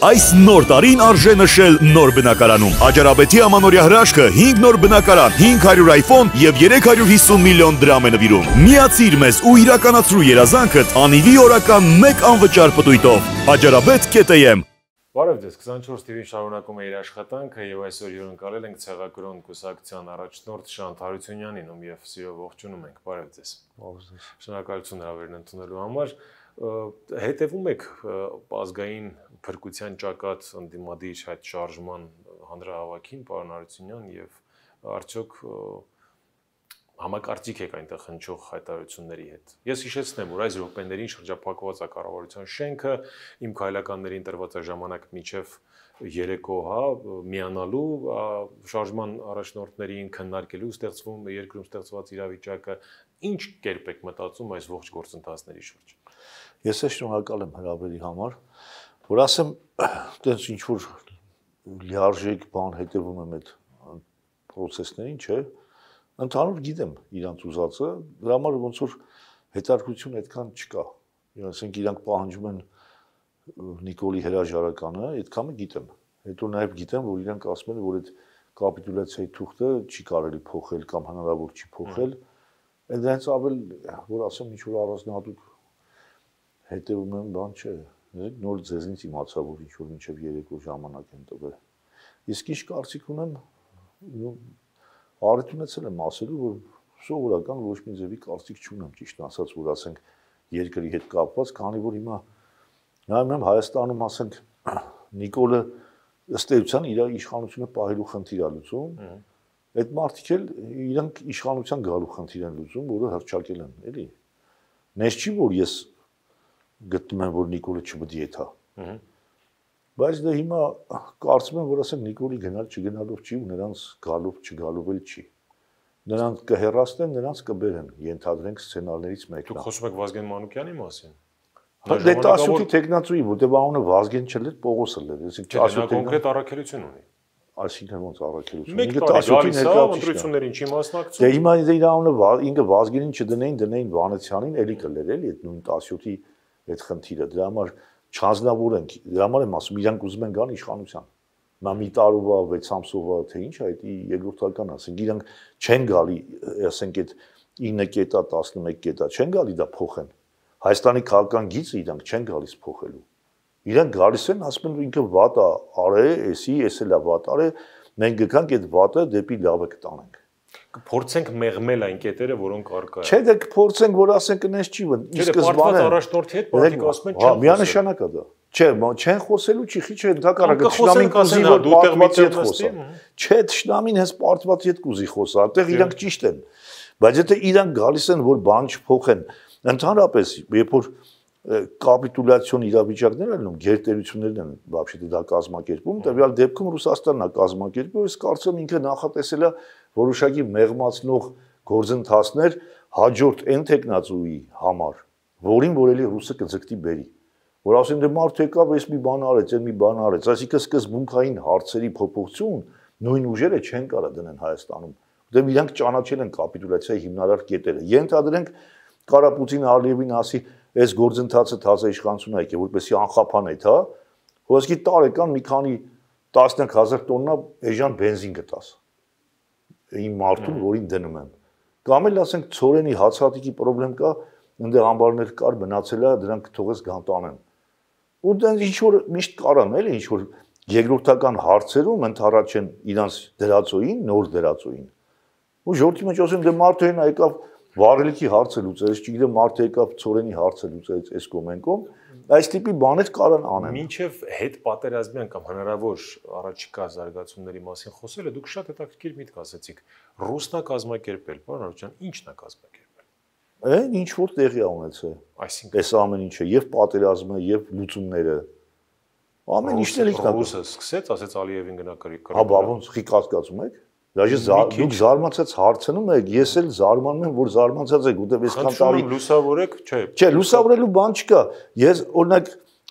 Այս նոր տարին արժե նշել նոր բնակարանում։ Աջարաբեթի ամանորյա հրաշքը 5 նոր բնակարան, 500 iPhone եւ 350 միլիոն դրամ է նվիրում։ Միացիր մեզ ու իրականացրու երազանքդ անիվի օրական 1 անվճար պտույտով։ Աջարabet.am Բարև ձեզ 24 TV-ին շարունակում է իր աշխատանքը եւ այսօր հյուրընկալել ենք ցեղակրոն կուսակցության առաջնորդ Շանթ Հարությունյանին, ում եւ սիրով ողջունում ենք։ Բարև ձեզ։ Բարև ձեզ։ Շնորհակալություն հրավերն ընդունելու համար հետևում եք ազգային փրկության ճակատ ընդդիմադիր այդ շարժման հանրահավաքին պարոն Արությունյան եւ արդյոք համակարծիք եք այնտեղ հնչող հայտարարությունների հետ։ Ես հիշեցնեմ, որ այս ռոպեներին շրջափակված է կառավարության շենքը, իմ քայլականներին տրված է ժամանակ միջև երեկո, հա, միանալու շարժման առաջնորդներին քննարկելու ստեղծվում երկրում ստեղծված իրավիճակը, ինչ կերպ եք մտածում այս ողջ գործընթացների շուրջ։ Ես շնորհակալ եմ հրավերի համար որ ասեմ, այտենց ինչ որ լիարժեք բան հետևում եմ այդ process-ներին, չէ՞։ Ընդհանուր գիտեմ իրանց ուզածը, դրա համար ոնց որ հետարկություն այդքան չկա։ Ասենք իրանք պահանջում են Նիկոլի հրաժարականը, այդքանը գիտեմ։ Հետո նաև գիտեմ, որ իրանք ասում են, որ այդ կապիտուլյացիայի թուղթը չի կարելի փոխել կամ հնարավոր չի փոխել։ Այդ դրանից ավել, որ ասեմ, ինչ որ առանձնահատուկ հետևում եմ, բան չէ։ Դեք նոր ձեզնից իմացա, որ ինչ որ մինչև 3 ժամանակ են տվել։ Իսկ ինչ կարծիք ունեմ, արդյունք ունեցել եմ ասելու, որ սովորական ոչ մի ձևի կարծիք չունեմ, ճիշտ ասած, որ ասենք երկրի հետ կապված, քանի որ հիմա նայում եմ Հայաստանում, ասենք Նիկոլը ըստ էության իր իշխանությունը պահելու խնդիր է լուծում։ Այդ մարդիկ էլ իրենք իշխանության գալու խնդիր են լուծում, որը հրճակել են, էլի։ Նես չի որ ես գտնում են, որ Նիկոլը չպետք է եթա։ Բայց դա հիմա կարծում եմ, որ ասենք Նիկոլի գնալ չգնալով չի ու նրանց գալով չգալով էլ չի։ Նրանք կհերացնեն, նրանց կբերեն, ենթադրենք սցենարներից մեկը։ Դուք խոսում եք Վազգեն Մանուկյանի մասին։ Դե 18-ի տեխնացուի, որտեղ ահունը Վազգեն չլեր, Պողոսը լեր, այսինքն 18-ի կոնկրետ առաքելություն ունի այսինքն ոնց առաքելություն։ Ինքը 17-ին ներկայացնում ընտրություններ ինչի մասնակցում։ Դե հիմա ինձ իր անունը ինքը Վազգենին չդնեին, դնեին Վանեցյանին, էլի կլեր էլի այդ նույն 17-ի այդ խնդիրը։ Դրա համար չազնավոր ենք, դրա համար եմ ասում, իրանք ուզում են գան իշխանության։ Նա մի տարուվա, 6 ամսովա, թե ինչ, այդ երկրորդական, ասենք, իրանք չեն գալի, ասենք, այդ 9 կետա, 11 կետա չեն գալի դա փոխեն։ Հայաստանի քաղաքական գիծը իրանք չեն գալիս փոխելու։ Իրանք գալիս են, ասում են ինքը վատ է, արե, էսի, էսելա վատ արե, մենք գկանք այդ վատը դեպի լավը կտանենք կփորձենք մեղմել այն կետերը, որոնք արկա են։ Չէ, դե կփորձենք, որ ասենք այնպես չի վում։ Իսկ զբանը առաջնորդի հետ բանիկ դե ասում են չեն։ Հա, միանշանակ է դա։ Չէ, չեն խոսելու չի, խիչը ընդհակառակը ճշտամին կուզի որ դուտեղ միտը խոսա։ Չէ, ճշտամին հենց պարտվածի հետ կուզի խոսա, այնտեղ իրանք ճիշտ են։ Բայց եթե իրանք գալիս են, որ բան չփոխեն, ընդհանրապես, երբ որ կապիտուլյացիոն իրավիճակներ են, գերտերություններն են բավարշե դա կազմակերպում, տվյալ դեպքում Ռուսաստանն է կազմակերպում, իսկ կարծում ինքը նախատեսել է որոշակի մեղմացնող գործընթացներ հաջորդ այն տեխնացուի համար, որին որելի ռուսը կձգտի բերի։ Որ ասեմ դե մարդ եկավ, այս մի բան արեց, այն մի բան արեց, այսինքն սկզբունքային հարցերի փոփոխություն նույն ուժերը չեն կարա դնեն Հայաստանում, որտեղ իրանք ճանաչել են կապիտուլյացիայի հիմնարար կետերը։ Ենթադրենք կարա Պուտինը Ալիևին ասի, այս գործընթացը թազա իշխանություն եկե, որպեսի անխափան է, հա։ Ոսկի տարեկան մի քանի տասնյակ հազար տոննա էժան բենզին կտաս իմ մարդուն, որին դնում եմ։ Կամ էլ ասենք ծորենի հացատիկի խնդրեմ կա, այնտեղ ամբարներ կար, մնացել է, դրանք թողես գանտանեն։ Ու դա ինչ որ միշտ կարան, էլի ինչ որ երկրորդական հարցերում ընդառաջ են իրանց դրածոյին, նոր դրածոյին։ Ու ժողովրդի մեջ ասեմ դե մարդը այն եկավ վարելիքի հարցը լուծեց, չգիտեմ մարդը եկավ ծորենի հարցը լուծեց այս կոմենկոմ, այս տիպի բաներ կարող անեն։ Մինչև հետ պատերազմյան կամ հնարավոր առաջիկա զարգացումների մասին խոսելը դուք շատ հետաքրքիր միտք ասացիք։ Ռուսնա կազմակերպել, պարոն Արուչյան, ի՞նչն է կազմակերպել։ Այն ինչ որ տեղի ունեցել։ Այսինքն այս ամեն ինչը եւ պատերազմը եւ լուծումները ամեն ինչն էլ ինքնա։ Ռուսը սկսեց, ասեց Ալիևին գնա կրի կրի։ Հա, բա ոնց խիկացկացում եք։ Դաժե դուք զարմացած հարցնում եք, ես էլ զարմանում եմ, որ զարմացած եք, որտեվ այսքան տարի լուսավորեք, չէ։ Չէ, լուսավորելու բան չկա։ Ես օրինակ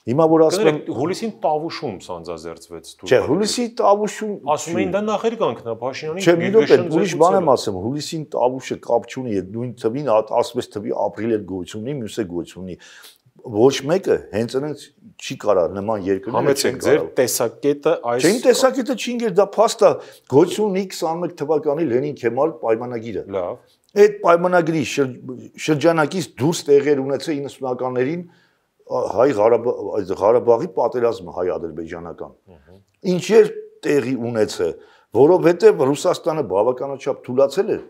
Հիմա որ ասում են հուլիսին տավուշում սանձազերծվեց դու։ Չէ, հուլիսի տավուշում ասում էին դա նախեր կանքնա Փաշինյանի Չէ, մի րոպե, ուրիշ բան եմ ասում, հուլիսին տավուշը կապ չունի, այդ նույն թվին ասում ես թվի ապրիլի գոյություն ունի, մյուսը գոյություն ունի ոչ մեկը հենց այնց չի կարա նման երկրները համեցեք ձեր տեսակետը այս Չէ, տեսակետը չի ինգեր դա փաստա գոյություն ունի 21 թվականի Լենին-Քեմալ պայմանագիրը։ Լավ։ Այդ պայմանագրի շրջանակից դուրս տեղեր ունեցա 90-ականներին հայ Ղարաբաղի պատերազմը հայ-ադրբեջանական։ Ինչեր տեղի ունեցը, որովհետև Ռուսաստանը բավականաչափ թուլացել էր,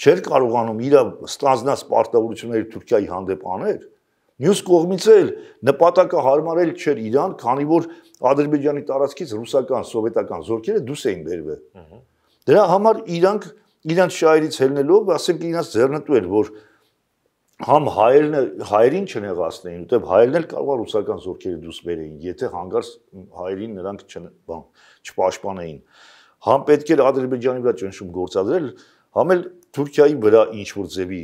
չէր կարողանում իր ստանձնած պարտավորությունները Թուրքիայի հանդեպ անել Մյուս կողմից էլ նպատակը հարմարել չէր Իրան, քանի որ Ադրբեջանի տարածքից ռուսական, սովետական զորքերը դուրս էին բերվել։ Դրա համար իրանք իրանց շահերից ելնելով, ասենք իրանց ձեռնտու էր, որ համ հայերն հայերին չնեղացնեին, որտեղ հայերն էլ կարող ռուսական զորքերը դուրս բերեին, եթե հանգարց հայերին նրանք չն բան չպաշտպանեին։ Համ պետք էր Ադրբեջանի վրա ճնշում գործադրել, համ էլ Թուրքիայի վրա ինչ որ ձևի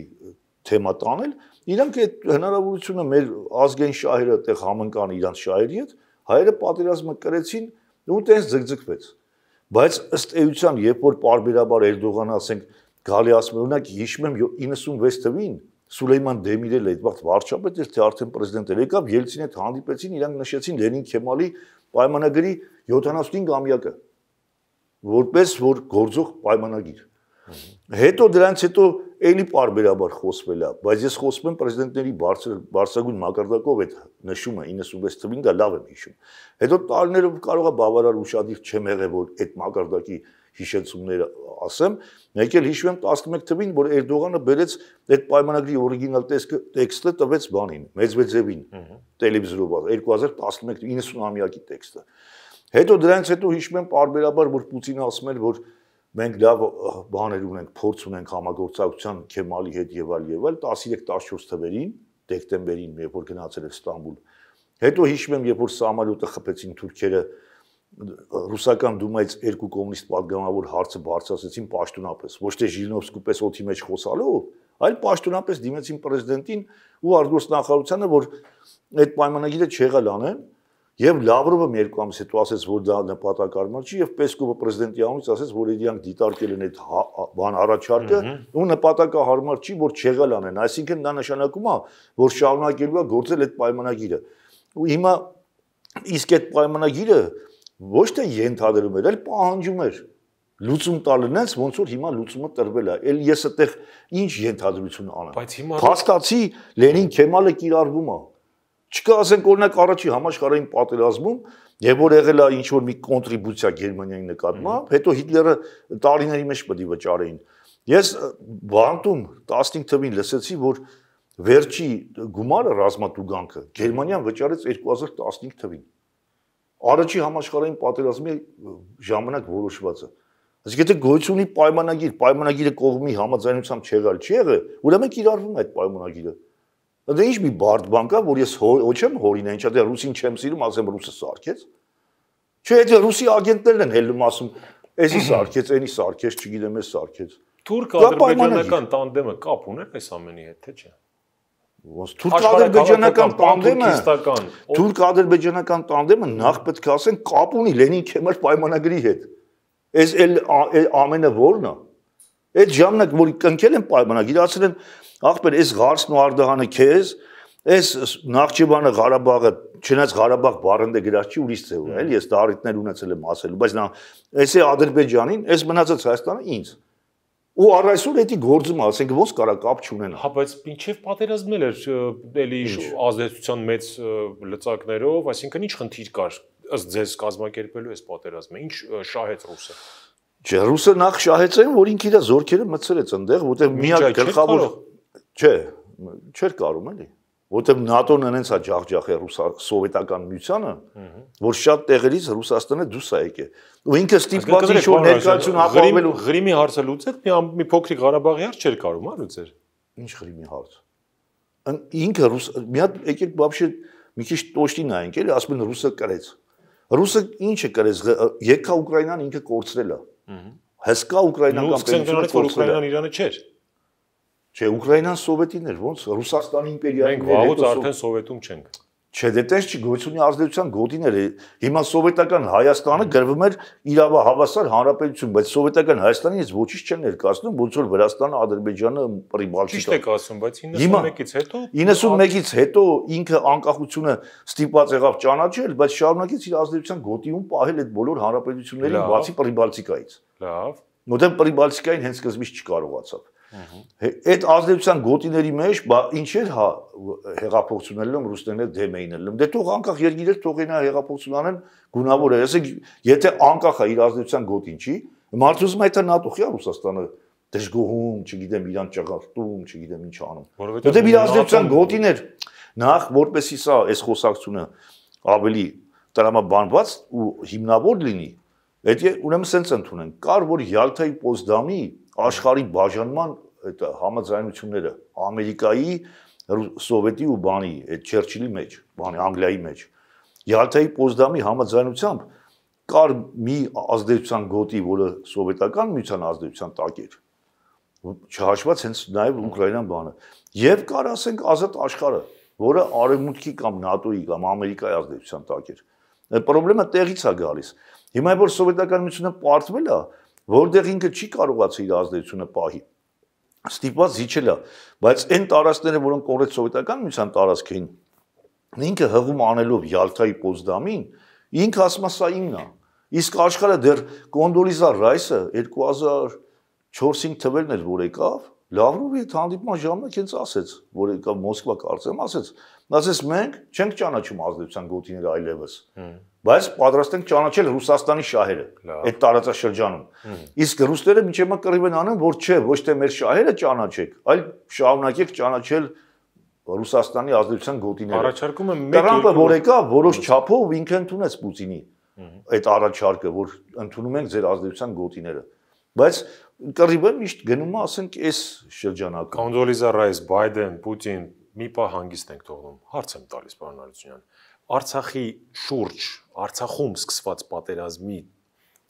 թեմա տանել, Իրանք այդ հնարավորությունը մեր ազգային շահերը այդտեղ համընկան իրանք շահերի հետ, հայերը պատերազմը կրեցին ու տենց ձգձգվեց։ Բայց ըստ էության, երբ որ պարբերաբար Էրդողանը ասենք գալի ասում օրինակ հիշում եմ 96 թվին Սուլեյման Դեմիրելը այդ վաղ վարչապետ էր, թե արդեն պրեզիդենտ էր եկավ, Ելցին հետ հանդիպեցին, իրանք նշեցին Լենին Քեմալի պայմանագրի 75 ամյակը որպես որ գործող պայմանագիր։ Հետո դրանից հետո էլի parberabar խոսվել է, բայց ես խոսում եմ պրեզիդենտների բարձր բարձրագույն մակարդակով այդ նշումը 96 թվին դա լավ եմ հիշում։ Հետո տարիներով կարող է բավարար ուշադիր չեմ եղել որ այդ մակարդակի հիշեցումները ասեմ, մեկ էլ հիշում եմ 11 թվին, որ Էրդողանը բերեց այդ պայմանագրի օրիգինալ տեքստը տվեց բանին, Մեծվեձևին, տելևիզիոյով 2011 90-ամյակի տեքստը։ Հետո դրանից հետո հիշում եմ parberabar որ Պուտինը ասում էր որ մենք լավ բաներ ունենք, փորձ ունենք համագործակցության Քեմալի հետ եւ այլ եւ այլ 13-14 թվերին դեկտեմբերին, երբ որ գնացել էր Ստամբուլ։ Հետո հիշում եմ, երբ որ Սամալյոտը խփեցին թուրքերը ռուսական դումայից երկու կոմունիստ պատգամավոր հարցը բարձրացրեցին պաշտոնապես, ոչ թե Ժիլնովսկու պես օթի մեջ խոսալով, այլ պաշտոնապես դիմեցին պրեզիդենտին ու արտգործնախարարությանը, որ այդ պայմանագիրը չեղել անեն, Եվ Լավրովը մի երկու ամիս հետո ասաց, որ դա նպատակարար չի եւ Պեսկովը պրեզիդենտի անունից ասաց, որ իրանք դիտարկել են այդ հա, բան առաջարկը ու նպատակահարմար չի, որ չեղել անեն։ Այսինքն դա նշանակում է, որ շարունակելու է գործել այդ պայմանագիրը։ Ու հիմա իսկ այդ պայմանագիրը ոչ թե ենթադրում էր, այլ պահանջում էր լուծում տալը նենց ոնց որ հիմա լուծումը տրվել է։ Էլ ես այդտեղ ինչ ենթադրություն անեմ։ Բայց հիմա փաստացի Լենին Քեմալը կիրառվում է։ Չկա ասենք օրինակ առաջի համաշխարհային պատերազմում եւ որ եղել է ինչ որ մի կոնտրիբուցիա Գերմանիայի նկատմամբ, հետո Հիտլերը տարիների մեջ պետք է վճարեին։ Ես բանտում 15 թվին լսեցի, որ վերջի գումարը ռազմատուգանքը Գերմանիան վճարեց 2015 թվին։ Առաջի համաշխարհային պատերազմի ժամանակ որոշվածը։ Իսկ եթե գոյություն ունի պայմանագիր, պայմանագիրը կողմի համաձայնությամբ չեղալ չի եղը, ուրեմն կիրառվում է այդ պայմանագիրը։ Դե ի՞նչ մի բարդ բան կա, որ ես ոչեմ հորին այն, չէ՞ դե ռուսին չեմ սիրում, ասեմ ռուսը սարկեց։ Չէ, այդ ռուսի ագենտներն են հելում ասում, էսի սարկեց, էնի սարկեց, չգիտեմ, էս սարկեց։ Թուրք-ադրբեջանական տանդեմը կապ ուներ այս ամենի հետ, թե՞ չէ։ Ոնց թուրք-ադրբեջանական տանդեմը, թուրք-ադրբեջանական տանդեմը նախ պետք է ասեն կապ ունի Լենին Քեմար պայմանագրի հետ։ Էս էլ ամենը ո՞րն է։ Այդ ժամանակ որ կնքել են պայմանագիր, ասել են ախպեր, այս Ղարսն ու Արդահանը քեզ, այս Նախճիբանը Ղարաբաղը, չնայած Ղարաբաղ բառընդը գրած չի ուրիշ ձև, էլ ես դարիտներ ունեցել եմ ասելու, բայց նա այս է Ադրբեջանին, այս մնացած Հայաստանը ինձ ու առ այսօր էդի գործումը ասենք ոնց կարա կապ չունենա։ Հա, բայց ինչև պատերազմն էլ էր էլի ազդեցության մեծ լծակներով, այսինքն ինչ խնդիր կար ըստ ձեզ կազմակերպելու այս պատերազմը, ինչ շահեց ռուսը։ Ջերուսը նախ շահեց այն, որ ինքը իր զորքերը մցրեց այնտեղ, որտեղ միակ գլխավոր չէ, չէր կարում էլի։ Որտեղ ՆԱՏՕ-ն այնց է ջախջախ է սովետական միությանը, որ շատ տեղերից Ռուսաստանը դուրս է եկել։ Ու ինքը ստիպված ինչ որ ներկայություն ապահովելու Ղրիմի հարցը լուծեց, մի մի փոքրիկ Ղարաբաղի հարց չէր կարում, հա լուծեր։ Ինչ Ղրիմի հարց։ Ինքը ռուս մի հատ եկել բաբշե մի քիչ տոշտին այնք էլի, ասում են ռուսը կրեց։ Ռուսը ինչը կրեց, եկա Ուկրաինան ինքը կորցրել է։ Հսկա ուկրաինական պետությունը որ Ուկրաինան Իրանը չէր։ Չէ, Ուկրաինան սովետին էր, ոնց Ռուսաստանի իմպերիայինն էր։ Մենք վաղուց արդեն սովետում չենք։ Չէ, դե տես չի գոյությունը ազդեցության գոտին էր։ Հիմա սովետական Հայաստանը գրվում էր իրավահավասար հանրապետություն, բայց սովետական Հայաստանը ես ոչինչ չեմ ներկայացնում, ոնց որ Վրաստանը, Ադրբեջանը, Պրիբալտիկան։ Ճիշտ եք ասում, բայց 91-ից հետո 91-ից հետո ինքը անկախությունը ստիպված եղավ ճանաչել, բայց շարունակեց իր ազդեցության գոտիում պահել այդ բոլոր հանրապետություններին, բացի Պրիբալտիկայից։ Լավ։ Մոդեմ Պրիբալտիկային հենց սկզբից չկարողացավ։ Այդ ազդեցության գոտիների մեջ, բա ինչեր հա հեղափոխություններն ռուսներն դեմ էին ելնում։ Դե թող անկախ երկիրը թողեն հեղափոխություն անեն, գունավոր է։ Ասեք, եթե անկախ է իր ազդեցության գոտին չի, մարդը ուզում է թե ՆԱՏՕ-ի Ռուսաստանը դժգոհում, չգիտեմ, իրան ճղարտում, չգիտեմ ինչ անում։ Որովհետեւ իր ազդեցության գոտին էր նախ որպեսի սա այս խոսակցությունը ավելի տրամաբանված ու հիմնավոր լինի։ Այդ ուրեմն սենց ընդունենք։ Կար որ Յալթայի Պոզդամի աշխարհի բաժանման այդ համաձայնությունները Ամերիկայի, Սովետի ու բանի, այդ Չերչիլի մեջ, բանի Անգլիայի մեջ։ Յալթայի Պոզդամի համաձայնությամբ կար մի ազդեցության գոտի, որը սովետական միության ազդեցության տակ էր։ Չհաշված հենց նաև Ուկրաինան բանը։ Եվ կար ասենք ազատ աշխարհը, որը արևմուտքի կամ ՆԱՏՕ-ի կամ Ամերիկայի ազդեցության տակ էր։ Այդ խնդրը տեղից է գալիս։ Հիմա որ սովետական միությունը պարտվել է, որտեղ ինքը չի կարողացել իր ազդեցությունը պահի ստիպված զիջել է բայց այն տարածքները որոնք օրեց սովետական միության տարածք էին ինքը հղում անելով Յալթայի Պոզդամին ինքը ասում է սա իմն է իսկ աշխարհը դեռ կոնդոլիզա ռայսը 2004-5 թվերն էր որ եկավ Լավրովի հետ հանդիպման ժամանակ ինձ ասեց, որ եկավ Մոսկվա կարծեմ, ասեց, ասեց մենք չենք ճանաչում ազդեցության գոտիները այլևս բայց պատրաստ ենք ճանաչել Ռուսաստանի շահերը այդ տարածաշրջանում։ Իսկ ռուսները մինչև մա կռիվ են անում, որ չէ, ոչ թե մեր շահերը ճանաչեք, այլ շարունակեք ճանաչել Ռուսաստանի ազդեցության գոտիները։ Առաջարկում եմ մեկ Տրամպը որ եկա, որոշ չափով ինքը ընդունեց Պուտինի այդ առաջարկը, որ ընդունում ենք ձեր ազդեցության գոտիները։ Բայց կռիվը միշտ գնում է, ասենք, այս շրջանակը։ Կոնզոլիզա Ռայս, Բայդեն, Պուտին մի պահ հանգիստ ենք թողնում։ Հարց եմ տալիս պարոն Արությունյան Արցախի շուրջ Արցախում սկսված պատերազմի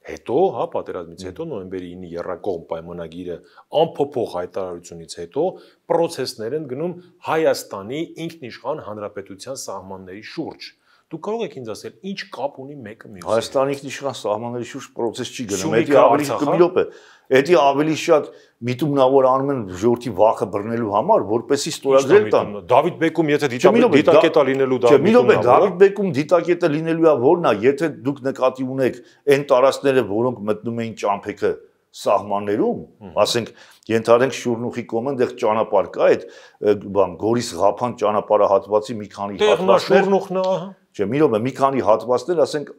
հետո, հա, պատերազմից հետո նոյեմբերի 9-ի երրակողմ պայմանագիրը ամփոփող հայտարարությունից հետո process-ներ են գնում Հայաստանի ինքնիշխան հանրապետության սահմանների շուրջ Դուք կարող եք ինձ ասել, ինչ կապ ունի մեկը մյուսին։ Հայաստանի իշխան սահմանների շուրջ process չի գնում, դա ավելի կմիլոպ է։ Դա ավելի շատ միտումնավոր անում են ժողովրդի վախը բռնելու համար, որպեսի ստորագրել տան։ Դավիթ Բեկում եթե դիտակետա լինելու դա։ Չէ, միլոպ է, Դավիթ Բեկում դիտակետը լինելու է որն է, եթե դուք նկատի ունեք այն տարածքները, որոնք մտնում էին ճամփեքը սահմաններում, ասենք ենթադրենք Շուրնուխի կողմը այնտեղ ճանապարհ կա այդ բան Գորիս Ղափան ճանապարհահատվածի մի քանի հատվածներ։ Տեղնա Շուրնուխն է, ահա չէ, մի ոմը մի քանի հատվածներ, ասենք,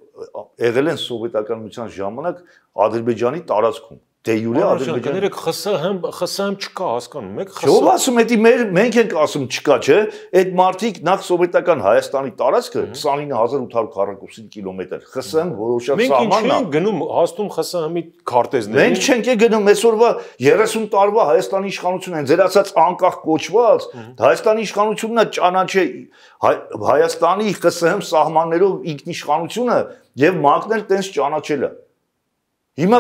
եղել են սովետականության ժամանակ Ադրբեջանի տարածքում դե յուրե Ադրբեջանը ԽՍՀՄ ԽՍՀՄ չկա, հասկանում եք, ԽՍՀՄ։ Ո՞վ ասում է դի մեր մենք ենք ասում չկա, չէ՞։ Այդ մարտիկ նախ սովետական Հայաստանի տարածքը 29800 քառակուսի կիլոմետր ԽՍՀՄ որոշած սահմանն է։ Մենք չենք գնում հաստում ԽՍՀՄ-ի քարտեզներին։ Մենք չենք է գնում այսօրվա 30 տարվա Հայաստանի իշխանությունը այն ձեր ասած անկախ կոչված Հայաստանի իշխանությունն է ճանաչե Հայաստանի ԽՍՀՄ սահմաններով ինքնիշխանությունը եւ մակնել տենց ճանաչելը։ Հիմա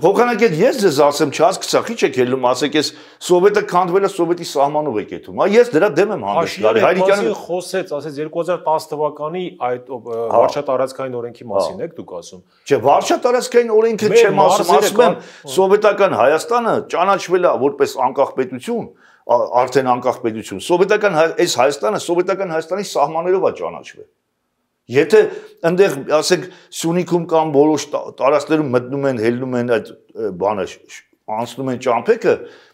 փոխանակել ես ձեզ ասեմ, չհասկացա, քիչ եք ելնում, ասեք ես սովետը քանդվել է սովետի սահմանով եք եթում։ Հա ես դրա դեմ եմ հանդես գալի։ Հայրիկյանը խոսեց, ասեց 2010 թվականի այդ վարչատարածքային օրենքի մասին եք դուք ասում։ Չէ, վարչատարածքային օրենքը չեմ ասում, ասում եմ սովետական Հայաստանը ճանաչվել է որպես անկախ պետություն արդեն անկախ պետություն։ Սովետական այս Հայաստանը սովետական Հայաստանի սահմաններով է ճանաչվել։ Եթե այնտեղ, ասենք, Սյունիքում կամ բոլոր տարածքներում մտնում են, հելնում են այդ բանը անցնում են ճամփեքը,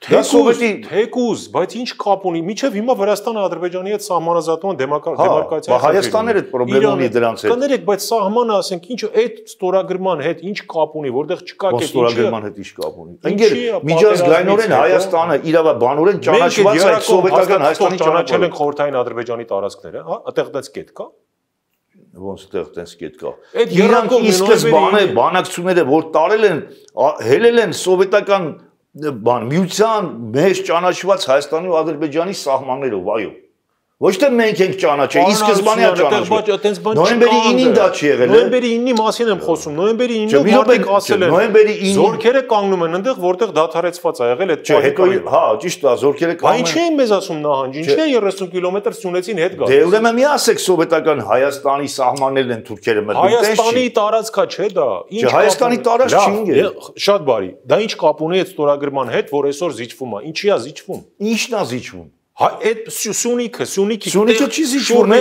դա սովետի թեկուզ, բայց ինչ կապ ունի։ Միինչև հիմա Վրաստանը Ադրբեջանի հետ սահմանազատման դեմոկրատիա։ Հա, Հայաստանը էլ պրոբլեմ ունի դրանց հետ։ Կներեք, բայց սահմանը, ասենք, ինչ այդ ստորագրման հետ ինչ կապ ունի, որտեղ չկա կետ ինչի։ Ստորագրման հետ ինչ կապ ունի։ Ընկեր, միջազգայինորեն Հայաստանը իրավա բանորեն ճանաչված է սովետական Հայաստանի ճանաչել են խորհրդային Ադրբեջանի տարածքները, հա, այդտեղ դից կետ կա ոնց էլ տենց կետ կա։ Իրանք իսկ բանը բանակցությունները որ տարել են հելել են սովետական բան միության մեջ ճանաչված Հայաստանի ու Ադրբեջանի սահմաններով, այո։ Ոչ թե մենք ենք ճանաչել, ի սկզբանե է ճանաչել։ Նոյեմբերի 9-ին դա չի եղել։ Նոյեմբերի 9-ի մասին եմ խոսում։ Նոյեմբերի 9-ին մարդիկ ասել են։ Նոյեմբերի 9-ին զորքերը կանգնում են այնտեղ, որտեղ դադարեցված է եղել այդ չէ, հետո հա, ճիշտ է, զորքերը կանգնում են։ Բայց ինչի՞ են մեզ ասում նահանջ, ինչի՞ է 30 կիլոմետր Սյունեցին հետ գալիս։ Դե ուրեմն մի ասեք սովետական Հայաստանի սահմաններն են թուրքերը մտնում։ Հայաստանի տարածքա չէ դա։ Ինչ Հայաստանի տարածք չի ինքը։ Շատ բարի։ Դա ինչ կապ ունի այդ ստորագրման հետ, որ այսօր զիջվում է։ Ինչի՞ է զիջվում։ Ինչն է զիջվում այդ Սյունիքը, Սյունիքի Սյունիքը չի զիջվում։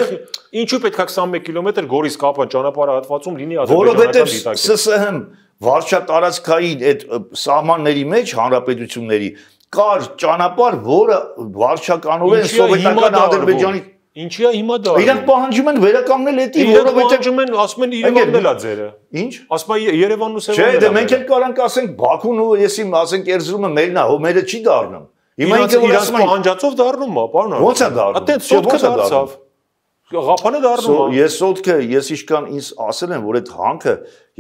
Ինչու պետքա 21 կիլոմետր Գորիս Կապան ճանապարհի հատվածում լինի Ադրբեջանական դիտակը։ Որովհետև ՍՍՀ-ն Վարշա տարածքային այդ սահմանների մեջ հանրապետությունների կար ճանապարհ, որը վարշականորեն սովետական Ադրբեջանի Ինչի է հիմա դա։ Իրանք պահանջում են վերականգնել էդի, որովհետև պահանջում են, ասում են Երևանն էլա ձերը։ Ինչ։ Ասում են Երևանն ու Սևանը։ Չէ, դե մենք էլ կարանք ասենք Բաքուն ու եսիմ ասենք Էրզրումը մերն է, հո մերը չի դառնում։ Հիմա ինքը իրաց պահանջածով դառնում է, պարոն։ Ո՞նց է դառնում։ Այդտեղ սոտքը դարձավ։ Ղափանը դառնում է։ Ես սոտքը, ես իշքան ինձ ասել են, որ այդ հանքը,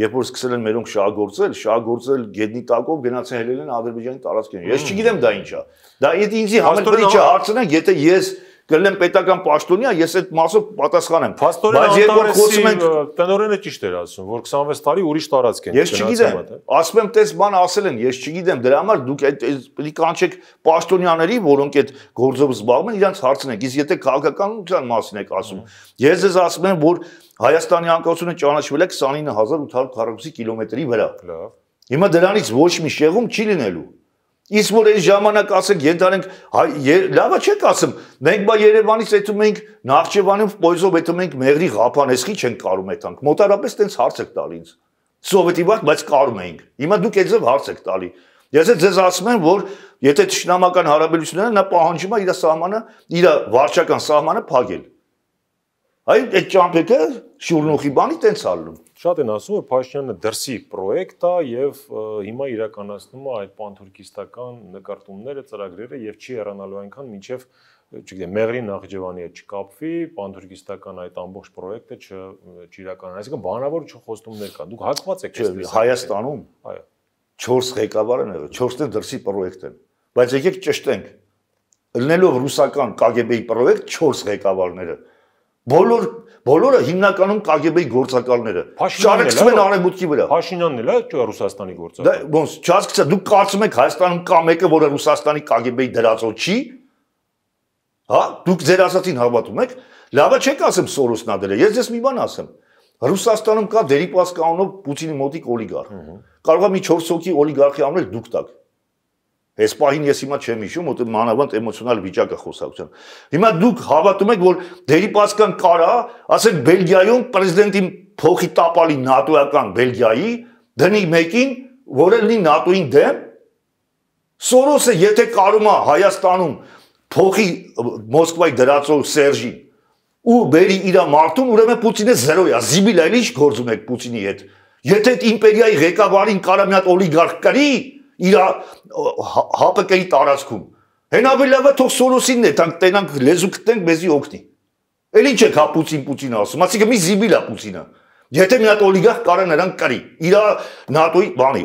երբ որ սկսել են մերոնք շահագործել, շահագործել գետնի տակով գնացել հելել են Ադրբեջանի տարածքին։ Ես չգիտեմ դա ինչ է։ Դա ինձ ինձի համերգի չհարցնեն, եթե ես կլինեմ պետական պաշտոնյա, ես այդ մասով պատասխանեմ։ Բայց երբ որ խոսում ենք տնորենը ճիշտ էր ասում, որ 26 տարի ուրիշ տարածք են։ Ես չգիտեմ, հա։ ասում եմ, տես բան ասել են, ես չգիտեմ, դրա համար դուք այդ պետք կանչեք պաշտոնյաների, որոնք այդ գործով զբաղվում են, իրանց հարցնեք։ Իսկ եթե քաղաքականության մասին եք ասում, ես ձեզ ասում եմ, որ Հայաստանի անկախությունը ճանաչվել է 29840 կիլոմետրի վրա։ Լավ։ Հիմա դրանից ոչ մի շեղում չի լինելու։ Իսկ որ այս ժամանակ ասենք ենթանենք լավա չեք ասում, մենք բա Երևանից այդում ենք Նախճեվանում պոյզով այդում ենք Մեղրի Ղափան, էսքի չենք կարում այդանք։ Մոտարապես տենց հարց եք տալի ինձ։ Սովետի բակ, բայց կարում էինք։ Հիմա դուք այդ ձև հարց եք տալի։ Ես էլ ձեզ ասում եմ, որ եթե ճշնամական հարաբերությունները նա պահանջում է իր սահմանը, իր վարչական սահմանը փակել։ Այդ այդ ճամփեքը շուրնուխի բանի տենց ալնում շատ են ասում, որ Փաշինյանը դրսի պրոյեկտ է եւ հիմա իրականացնում է այդ պանթուրքիստական նկարտումները, ծրագրերը եւ չի հեռանալու այնքան մինչեւ չգիտեմ, Մեղրի Նախճեվանի հետ չկապվի, պանթուրքիստական այդ ամբողջ պրոյեկտը չիրականանա։ Այսինքն բանավոր չխոստումներ կան։ Դուք հակված եք այս Հայաստանում։ Այո։ 4 ղեկավար են եղել, 4-ն դրսի պրոյեկտ են։ Բայց եկեք ճշտենք։ Ելնելով ռուսական KGB-ի պրոյեկտ 4 ղեկավարները բոլոր բոլորը հիմնականում KGB-ի գործակալները շարքվում են հա, արևմուտքի վրա։ Փաշինյանն էլ է Ռուսաստանի գործակալ։ Դա ոնց չհասկացա, դուք կարծում եք Հայաստանում կա մեկը, որը Ռուսաստանի KGB-ի դրածո չի։ Հա, դուք ձեր ասածին հավատում եք։ Լավա չեք ասեմ Սորոսն ա դրել։ Ես ձեզ մի բան ասեմ։ Ռուսաստանում կա դերիպաս կանոնով Պուտինի մոտիկ օլիգարխ։ Կարող է մի 4 հոգի օլիգարխի անունը դուք տակ։ Այս պահին ես հիմա չեմ հիշում, որտեղ մանավանդ էմոցիոնալ վիճակը խոսակցության։ Հիմա դուք հավատում եք, որ դերիպասկան կարա, ասենք Բելգիայում պրեզիդենտի փոխի տապալի ՆԱՏՕ-ական Բելգիայի դնի մեկին, որը լինի ՆԱՏՕ-ին դեմ։ Սորոսը եթե կարում է Հայաստանում փոխի Մոսկվայի դրածող Սերժին ու բերի իր մարտուն, ուրեմն Պուտինը 0-ը, զիբիլայլիշ գործում եք Պուտինի հետ։ Եթե այդ իմպերիայի ղեկավարին կարա մի հատ օլիգարխ կրի, իր ՀՊԿ-ի հա-, հա-, հա-, տարածքում։ Հենավի լավը թող Սորոսինն է, տանք տենանք լեզու գտնենք մեզի օգնի։ Էլ ինչ է հա Պուտին Պուտին ասում, ասիկա մի զիբիլ է Պուտինը։ Եթե մի հատ օլիգարխ կարա նրան կարի, իր ՆԱՏՕ-ի բանի,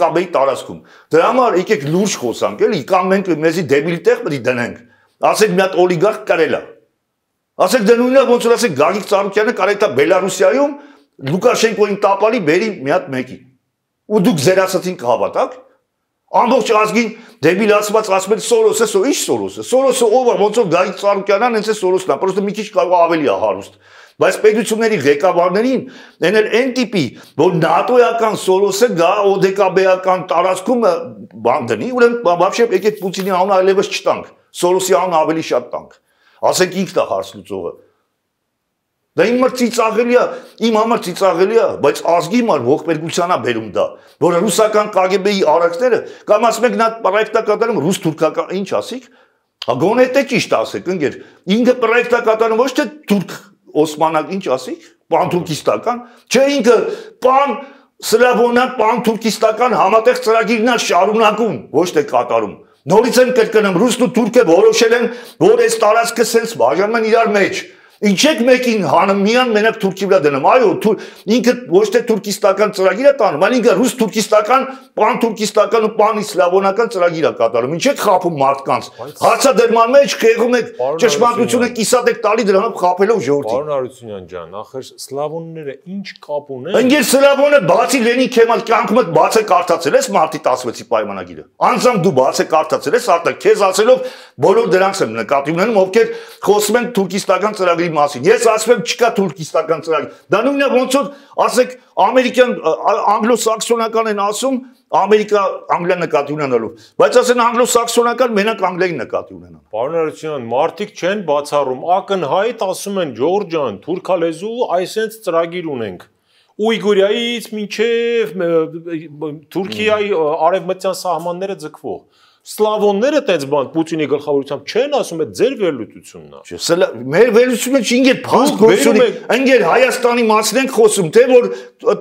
ՕԴԿ-ի տարածքում։ Դրա համար եկեք լուրջ խոսանք, էլի կամ մենք մեզի դեբիլ տեղ պետք է դնենք։ Ասեք մի հատ օլիգարխ կարելա։ Ասեք դա դե նույնն է ոնց որ ասեք Գագիկ Ծառուկյանը կարա դա Բելարուսիայում Լուկաշենկոին տապալի բերի մի հատ մեկի ու դուք ձեր ասածին կհավատաք։ Ամբողջ ազգին դեպի լացված ասում են Սորոսը, սո ի՞նչ Սորոսը։ Սորոսը ով է, ոնց որ Գայի Ծառուկյանն հենց է Սորոսն է, պրոստը մի քիչ կարող ավելի է հարուստ։ Բայց պետությունների ղեկավարներին այն էլ այն տիպի, որ ՆԱՏՕ-ական Սորոսը գա ՕԴԿԲ-ական տարածքում բան դնի, ուրեմն բաբշե եկեք Պուտինի անունը այլևս չտանք։ Սորոսի անունը ավելի շատ տանք։ Ասենք ինքն է հարց լուծողը։ Դա իմ մր ծիծաղելի է, իմ համար ծիծաղելի է, բայց ազգի համար ողբերգության է բերում դա, որ ռուսական KGB-ի արարքները կամ ասում եք նա պրոյեկտա կատարում ռուս-թուրքական, ինչ ասիք, գոնե թե ճիշտ ասեք, ընկեր, ինքը պրոյեկտա կատարում ոչ թե թուրք օսմանակ, ինչ ասիք, պանթուրքիստական, չէ ինքը պան սլավոնան պանթուրքիստական համատեղ ծրագիրն է շարունակում, ոչ թե կատարում։ Նորից են կրկնում, ռուսն ու թուրքը որոշել են, որ այս տարածքը սենց բաժանում են իրար մեջ, Ինչեք մեկին հանմիան մենակ Թուրքի վրա դնում։ Այո, ինքը ոչ թե թուրքիստական ծրագիր է տանում, այլ ինքը ռուս-թուրքիստական, պան-թուրքիստական ու պան-իսլավոնական ծրագիր է կատարում։ Ինչեք խափում մարդկանց։ Հարցադրման մեջ կեղում եք ճշմարտությունը կիսատ եք տալի դրանով խափելով ժողովրդին։ Պարոն Արությունյան ջան, ախր սլավոնները ինչ կապ ունեն։ Ընկեր սլավոնը բացի Լենին Քեմալ կյանքումդ բաց է կարդացել ես մարտի 16-ի պայմանագիրը։ Անձամբ դու բաց է կարդացել ես, արդյոք քեզ ասելով բոլոր դրանց եմ նկատի ունենում, ովքեր խոսում են թուրքիստական ծրագրի ծրագրի մասին։ Ես ասում եմ չկա թուրքիստական ծրագիր։ Դա նույնն է ոնց որ ասեք ամերիկյան անգլոսաքսոնական են ասում Ամերիկա Անգլիան նկատի ունենալով, բայց ասեն անգլոսաքսոնական մենակ Անգլիան նկատի ունենան։ Պարոն Արությունյան, մարդիկ չեն բացառում, ակնհայտ ասում են Ջորջան, թուրքալեզու այսենց ծրագիր ունենք։ Ուйգուրիայից մինչև Թուրքիայի արևմտյան սահմանները ձգվող Սլավոնները տենց բան Պուտինի գլխավորությամբ չեն ասում, է ձեր վերլուծությունն է։ Չէ, մեր վերլուծությունը չի ինգեր փաստ գործունի, ինգեր Հայաստանի մասն ենք խոսում, թե որ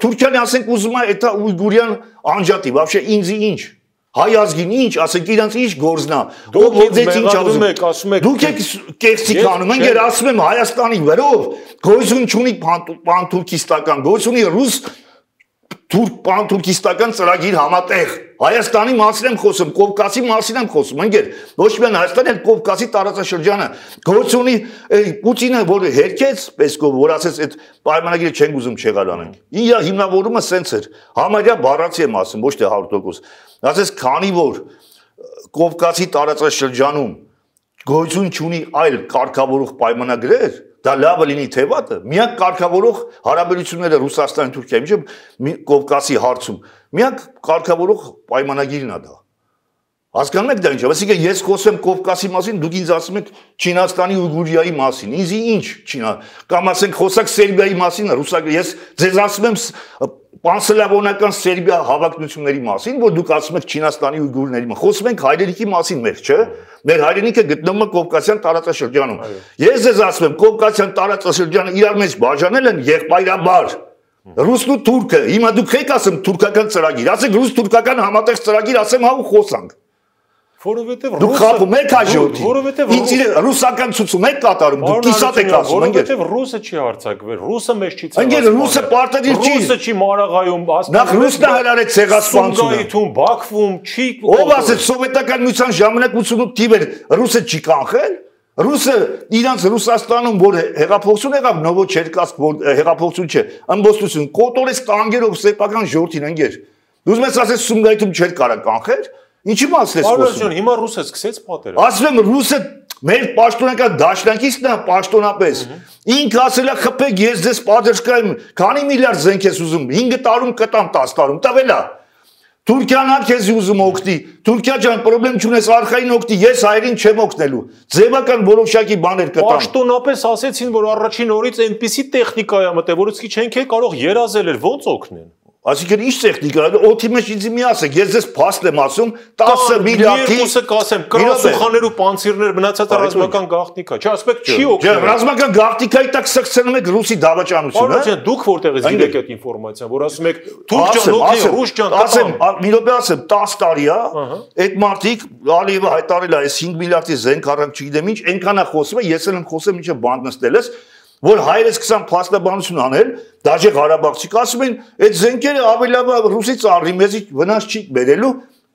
Թուրքիան ասենք ուզում է էտա Ույգուրյան անջատի, բավեշե ինձի ինչ։ Հայ ազգին ինչ, ասենք իրանց ինչ գործնա։ Ով ոձեց ինչ ասում եք, ասում եք։ Դուք եք կեղծիկ անում, ինգեր ասում եմ Հայաստանի վրով գոյություն չունի Պանթուրքիստական, գոյություն ունի ռուս թուրք պանթուրքիստական ծրագիր համատեղ։ Հայաստանի մասին եմ խոսում, Կովկասի մասին եմ խոսում, ընկեր։ Ոչ միայն Հայաստանի, այլ Կովկասի տարածաշրջանը գործ ունի Պուտինը, որ հերքեց Պեսկով, որ ասեց այդ պայմանագիրը չենք ուզում չեղալանենք։ Իր հիմնավորումը սենց էր։ Համարյա բառացի եմ ասում, ոչ թե 100%։ Ասես քանի որ Կովկասի տարածաշրջանում գործուն չունի այլ կարգավորող պայմանագրեր, դա լավը լինի թե վատը, միակ կարգավորող հարաբերությունները Ռուսաստանի Թուրքիայի միջև Կովկասի հարցում, միակ կարգավորող պայմանագիրն է դա։ Հասկանում եք դա ինչա, ասիկա ես խոսեմ Կովկասի մասին, դուք ինձ ասում եք Չինաստանի ու Գուրիայի մասին։ Ինձ ինչ Չինա, կամ ասենք խոսակ Սերբիայի մասին, ռուսական ես ձեզ ասում եմ Պանսլավոնական Սերբիա հավակնությունների մասին, որ դուք ասում եք Չինաստանի ու Գուրիների մասին։ Խոսում ենք հայրենիքի մասին մեր, չէ՞ մեր հայրենիքը գտնվում է Կովկասյան տարածաշրջանում։ Ես ձեզ ասում եմ, Կովկասյան տարածաշրջանը իրար մեջ բաժանել են եղբայրաբար։ Ռուսն ու թուրքը, հիմա դուք եք ասում թուրքական ծրագիր, ասեք ռուս-թուրքական համատեղ ծրագիր, ասեմ հա ու խոսանք։ Որովհետև դուք խափում եք հաջորդին։ Որովհետև ինձ իր ռուսական ցուցում եք կատարում, դուք կիսատ եք ասում, ընկեր։ Որովհետև ռուսը չի հարցակվել, ռուսը մեզ չի ցանկանում։ Ընկեր, ռուսը պարտադիր չի։ Ռուսը չի մարաղայում, ասում։ Նախ ռուսն է հրարել ցեղասպանությունը։ Սումգայիթում, Բաքվում չի։ Ով ասեց սովետական միության ժամանակ 88 թիվեր ռուսը չի կանխել։ Ռուսը իրանց Ռուսաստանում որ հեղափոխություն եղավ, Նովոչերկասկ որ հեղափոխություն չէ, ըմբոստություն, կոտորես տանգերով սեփական ժողովրդին ընկեր։ Դուք մեզ ասես Սումգայիթում չէր կարող կանխել Ինչի մասն ես խոսում։ Արարժան, հիմա ռուսը սկսեց պատերը։ Ասում եմ ռուսը մեր պաշտոնական դաշնակիցն է պաշտոնապես։ Ինքը ասել է խփեք, ես ձեզ պատժկայեմ, քանի միլիարդ զենք ես ուզում, 5 տարում կտամ 10 տարում, տվել է։ Թուրքիան հա քեզ ուզում օգտի։ Թուրքիա ջան, խնդրեմ չունես արխային օգտի, ես հայրին չեմ օգնելու։ Ձևական որոշակի բաներ կտամ։ Պաշտոնապես ասեցին, որ առաջին օրից այնպիսի տեխնիկա է մտել, որ իսկի չենք կարող երազել էր ոնց օգնեն։ Այսինքն ի՞նչ տեխնիկա է, օթի մեջ ինձ մի ասեք, ես ձեզ փաստ եմ ասում 10 միլիարդի։ Երկուսը կասեմ, կրասուխաներ ու պանցիրներ մնացած ռազմական գաղտնիքա, չէ՞, ասպեկ չի օգնում։ Ռազմական գաղտնիքայի տակ սկսեցնում եք ռուսի դավաճանությունը։ Ոչ, հա? դուք որտեղից գիտեք այդ ինֆորմացիան, որ ասում եք թուրք ջան, օթի ռուս ջան, ասեմ, մի լոպե ասեմ, 10 տարի է, հա, այդ մարդիկ Ալիևը հայտարել է, այս 5 միլիարդի զենք առանք չգիտեմ ինչ, այնքան է խոսում, ես էլ եմ խոսում, ինչը բանդ նստել ես, որ հայրը սկսան փաստաբանություն անել, դաժե Ղարաբաղցիք ասում են, այդ զենքերը ավելաբար ռուսի ծառի մեզի վնաս չի բերելու,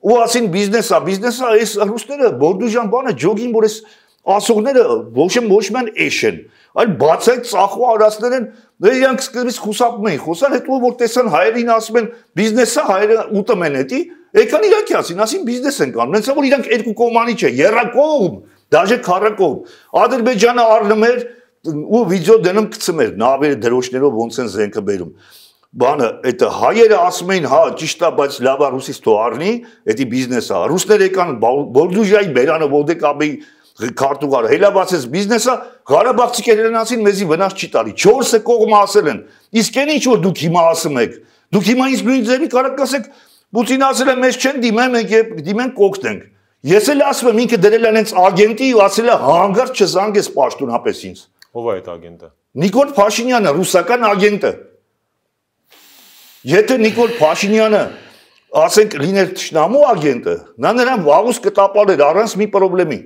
ու ասին բիզնեսա, բիզնեսա, այս ռուսները Բորդուժան բանը ջոգին, որ այս ասողները ոչ են ոչ մեն էշ են, այլ բացայտ ծախու արածներ են, նրանք դե սկզբից խուսափում էին, խոսան հետո որ տեսան հայերին ասում են բիզնեսա, հայերը ուտում են էդի, եկան իրաքի ասին, ասին բիզնես են կանում, հենց որ իրանք երկու կողմանի չէ, երրակողմ, դաժե քառակողմ, Ադրբեջանը առնում էր ու վիդեո դնում գցմեր նավերը դրոշներով ոնց են զենքը բերում բանը այդ հայերը ասում էին հա ճիշտ է բայց լավ է ռուսից թող առնի դա բիզնես է ռուսները եկան բորդուժայի բերանը ոդեկաբի քարտուղար հելաբացեց բիզնեսը Ղարաբաղցիներնացին մեզի վնաս չի տալի 4-ը կողմը ասել են իսկ այն ինչ որ դուք հիմա ասում եք դուք հիմա ինձ նույն ձևի կարող ասեք Պուտինը ասել է մեզ չեն դիմեմ ենք դիմենք կոկտենք ես էլ ասում եմ ինքը դրել են հենց ագենտի ու ասել է հանգարտ չզանգես պաշտոնապես ինձ Ո՞վ է այդ ագենտը։ Նիկոլ Փաշինյանը, ռուսական ագենտը։ Եթե Նիկոլ Փաշինյանը ասենք լիներ ճշնամու ագենտը, նա նրան վաղուց կտապալեր առանց մի խնդրեմի։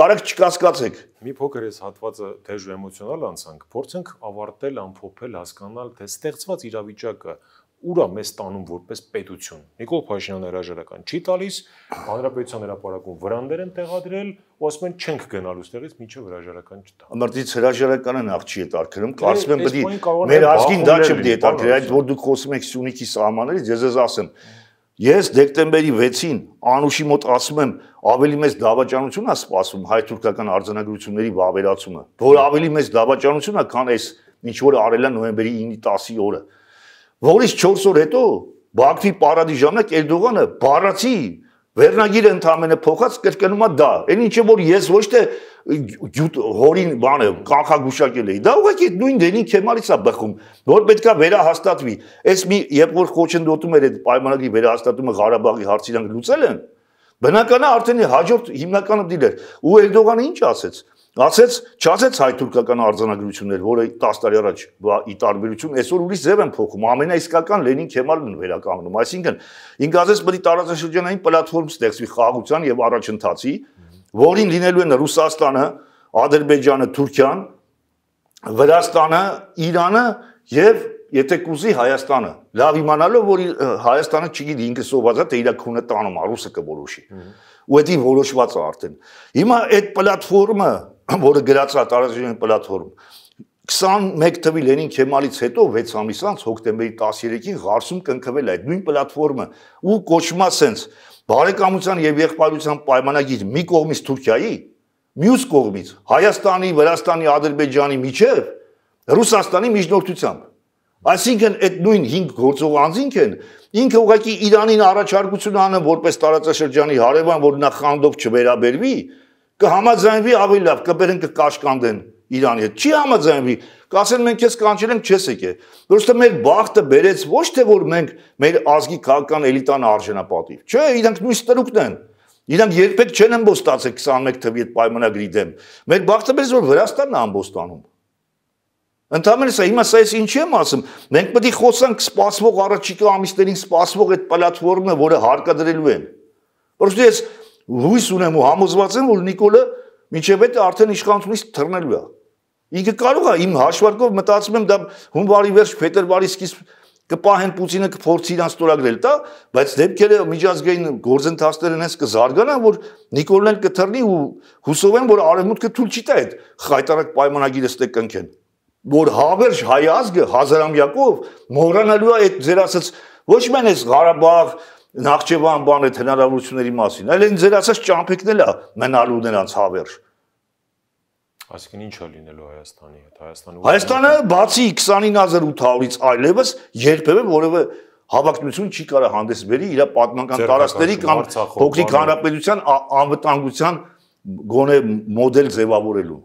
Կարեք չկասկածեք։ Մի փոքր էս հատվածը դեժ էմոցիոնալ անցանք, փորձենք ավարտել, ամփոփել, հասկանալ թե ստեղծված իրավիճակը ուր է մեզ տանում որպես պետություն։ Նիկոլ Փաշինյանը հրաժարական չի տալիս, հանրապետության հրապարակում վրանդեր են տեղադրել ու ասում են չենք գնալու ստեղից միջև հրաժարական չտա։ Ամարտից հրաժարականը նախ չի դարձնում, դե կարծում եմ պիտի մեր ազգին դա չպիտի դարձնի, այդ որ դուք խոսում եք Սյունիքի սահմաններից, ես ես ասեմ, Ես դեկտեմբերի 6-ին Անուշի մոտ ասում եմ, ավելի մեծ դավաճանություն է սպասվում հայ-թուրքական արձանագրությունների վավերացումը, որ ավելի մեծ դավաճանություն է, քան այս ինչ որ արելա նոյեմբերի 9-ի 10-ի օրը։ Որից 4 օր հետո Բաքվի պարադի ժամանակ Էրդողանը բառացի վերնագիրը ընդամենը փոխած կրկնում է դա։ Այն ինչը որ ես ոչ թե հորին բանը կախագուշակել էի, դա ուղղակի նույն դենին քեմարից է բխում, որ պետքա վերահաստատվի։ Այս մի երբ որ խոչընդոտում էր այդ պայմանագրի վերահաստատումը Ղարաբաղի հարցին լուծել են, բնականա արդեն հաջորդ հիմնականը դիլեր։ Ու Էրդողանը ինչ ասեց։ Ասեց, չասեց հայ թուրքական արձանագրություններ, որը 10 տարի առաջ ի տարբերություն այսօր ուրիշ ձև են փոխում, ամենաիսկական Լենին Քեմալն վերականգնում, այսինքն ինքազես պետք է տարածաշրջանային պլատֆորմ ստեղծվի խաղաղության եւ առաջընթացի, որին լինելու են Ռուսաստանը, Ադրբեջանը, Թուրքիան, Վրաստանը, Իրանը եւ եթե կուզի Հայաստանը, լավ իմանալով որ Հայաստանը չգիտի ինքը սովածա թե իր քունը տանում, ռուսը կորոշի։ Ու դա որոշված է արդեն։ Հիմա այդ պլատֆորմը որը գրած է տարածային պլատֆորմ 21 թվի Լենին Քեմալից հետո 6 ամիս անց հոկտեմբերի 13-ին Ղարսում կնքվել այդ նույն պլատֆորմը ու կոչմա սենց բարեկամության եւ եղբայրության պայմանագիր մի կողմից Թուրքիայի, մյուս կողմից Հայաստանի, Վրաստանի, Ադրբեջանի միջև Ռուսաստանի միջնորդությամբ։ Այսինքն այդ նույն 5 գործող անձինքն ինքը ուղղակի Իրանին առաջարկություն անում որպես տարածաշրջանի հարևան, որ նա խանդով չվերաբերվի, չվ կհամաձայնվի ավելի լավ, կբերեն կկաշկանդեն Իրանի հետ։ Չի համաձայնվի, կասեն մենք քեզ կանչել ենք, չես եկե։ Որովհետև մեր բախտը բերեց ոչ թե որ մենք մեր ազգի քաղաքական էլիտան արժանապատիվ։ Չէ, իրանք նույն ստրուկն են։ Իրանք երբեք չեն ըմբոստացել 21 թվի այդ պայմանագրի դեմ։ Մեր բախտը բերեց որ Վրաստանն է ըմբոստանում։ Ընդհանրապես հիմա սա էս ինչի եմ ասում։ Մենք պետք է խոսանք սпасվող առաջիկա ամիսներին սпасվող այդ պլատֆորմը, որը հարկադրելու են։ Որովհետև ես հույս ունեմ ու համոզված եմ, որ Նիկոլը մինչև այդ արդեն իշխանությունից թռնելու է։ Ինքը կարող է իմ հաշվարկով մտածում եմ դա հունվարի վերջ փետրվարի սկիզբ կպահեն Պուտինը կփորձի իրան ստորագրել տա, բայց դեպքերը միջազգային գործընթացները հենց կզարգանան, որ Նիկոլն էլ կթռնի ու հուսով եմ, որ արևմուտքը ցույց չի տա այդ խայտարակ պայմանագիրը ստե կնքեն, որ հավերժ հայ ազգը հազարամյակով մոռանալու է այդ ձեր ասած ոչ միայն այս Ղարաբաղ, Նախճեվան բան այդ հնարավորությունների մասին, այլ այն ձեր ասած ճամփիկնել է մնալու նրանց հավերժ։ Այսինքն ի՞նչ է լինելու Հայաստանի հետ, Հայաստանը Հայաստանը բացի 29800-ից այլևս երբևէ որևէ հավակնություն չի կարող հանդես բերի իր պատմական տարածքների կամ փոքրիկ հանրապետության անվտանգության գոնե մոդել ձևավորելու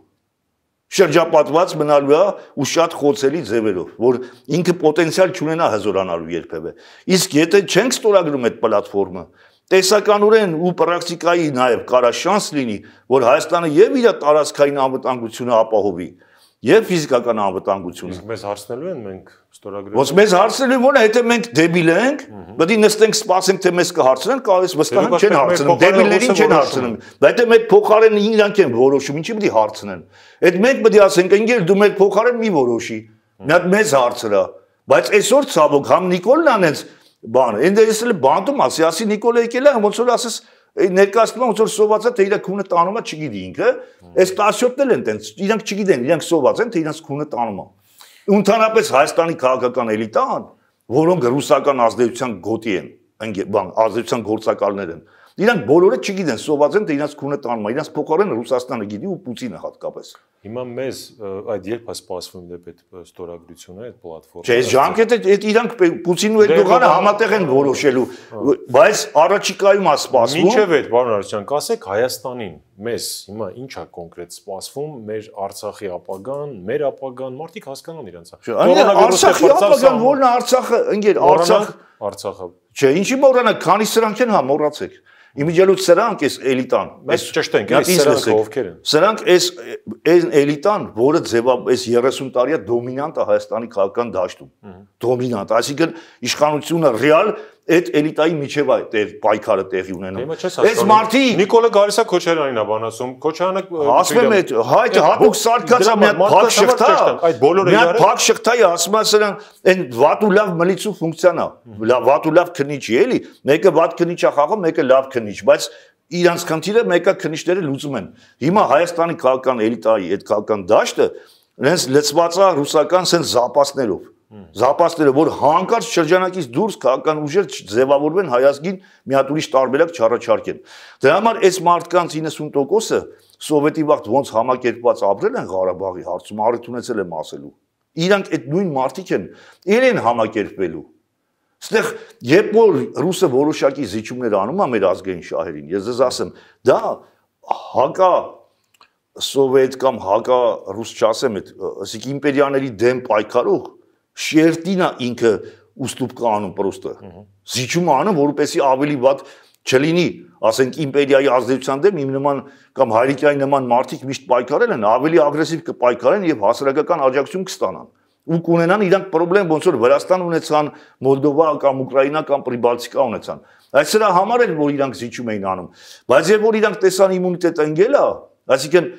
շրջապատված մնալու է ու շատ խոցելի ձևերով, որ ինքը պոտենցիալ չունենա հզորանալու երբևէ։ Իսկ եթե չենք ստորագրում այդ պլատֆորմը, տեսականորեն ու պրակտիկայի նաև կարա շանս լինի, որ Հայաստանը եւ իր տարածքային անվտանգությունը ապահովի, եւ ֆիզիկական անվտանգությունը։ Իսկ մեզ հարցնելու են մենք Ստորագրել։ Ոնց մեզ հարցրել են, որ հետո մենք դեբիլ ենք, պետք է նստենք, սպասենք, թե մեզ կհարցնեն, կարծես վստահ դե չեն հարցնում, դեբիլներին չեն հարցնում։ Բայց այդ մեկ փոխարեն իրանք են որոշում, ինչի՞ պետք է հարցնեն։ Այդ մենք պետք է ասենք, ընկեր, դու մեկ փոխարեն մի որոշի։ Մի հատ մեզ հարցրա։ Բայց այսօր ցավոք համ Նիկոլն անենց բան, այնտեղ դե ես էլ բանտում ասի, ասի Նիկոլը եկել է, ոնց որ ասես ներկայացնում ոնց որ սովածա թե իր քունը տանում է, չգիտի ինքը։ Այս 17-ն էլ են տենց, իրանք չգիտեն, իրանք սոված են, թե իրանք քունը տանում է։ Ընդհանրապես Հայաստանի քաղաքական էլիտան, որոնք ռուսական ազդեցության գոտի են, բան, ազդեցության գործակալներ են, իրանք բոլորը չգիտեն, սոված են, թե իրանք քունը տանում է, իրանք փոխարեն Ռուսաստանը գիտի ու Պուտինը հատկապես։ Հիմա մեզ այդ երբ է սպասվում դեպի այդ ստորագրությունը, այդ պլատֆորմը։ Չէ, ժամկետը այդ իրանք Պուտինն ու Էրդողանը դե, համատեղ են որոշելու, բայց առաջիկայում է սպասվում։ Ինչև է, պարոն Արարչյան, կասեք Հայաստանին, մեզ հիմա ի՞նչ է կոնկրետ սպասվում մեր Արցախի ապագան, մեր ապագան, մարդիկ հասկանան իրենց։ Արցախի ապագան ո՞րն է Արցախը, ընկեր, Արցախ Արցախը։ Չէ, ինչի մոռանաք, քանի սրանք են հա մոռացեք։ Իմիջելուց սրանք էս էլիտան։ Բայց ճշտ ենք, էս սրանք ովքեր են։ Սրանք էս այն էլիտան, որը ձևա էս 30 տարիա դոմինանտ է Հայաստանի քաղաքական դաշտում։ Դոմինանտ, այսինքն իշխանությունը ռեալ այդ էլիտայի միջև է տեղ պայքարը տեղի ունենում։ Այս մարտի Նիկոլա Գարիսա Քոչարյանին է բանասում։ Քոչարյանը ասում է հայ հատուկ սարկած է մի հատ փակ շղթա, այդ բոլորը իրար։ Մի հատ փակ շղթայի ասում է սրան այն վատ ու լավ մլիցու ֆունկցիան է։ Վատ ու լավ քնիչի էլի, մեկը վատ քնիչ է խաղում, մեկը լավ քնիչ, բայց իրանց քննիչները մեկը քննիչները լուծում են։ Հիմա Հայաստանի քաղաքական էլիտայի այդ քաղաքական դաշտը նենց լծված է ռուսական սենց զապասներով Զապաստները, որ հանկարծ շրջանակից դուրս քաղաքական ուժեր ձևավորվեն հայազգին մի հատ ուրիշ տարբերակ չառաջարկեն։ Դրա համար այս մարդկանց 90%-ը սովետի վաղ ոնց համակերպված ապրել են Ղարաբաղի հարցում, առիթ ունեցել եմ ասելու։ Իրանք այդ նույն մարդիկ են, իրեն համակերպելու։ Ստեղ երբ որ ռուսը որոշակի զիջումներ անում է մեր ազգային շահերին, ես ձեզ ասեմ, դա հակա սովետ կամ հակա ռուս չասեմ, այդ ասիկ իմպերիաների դեմ պայքարող շերտին է ինքը ուստուպ կանում պրոստը։ Զիջում անում, որպեսի ավելի վատ չլինի, ասենք իմպերիայի ազդեցության դեմ իմ նման կամ հայրիկյայի նման մարդիկ միշտ պայքարել են, ավելի ագրեսիվ կպայքարեն եւ հասարակական աջակցություն կստանան ու կունենան իրանք խնդրեմ ոնց որ Վրաստան ունեցան, Մոլդովա կամ Ուկրաինա կամ Պրիբալտիկա ունեցան։ Այս սրա համար էլ որ իրանք զիջում էին անում, բայց երբ որ իրանք տեսան իմունիտետ ընկելա, այսինքն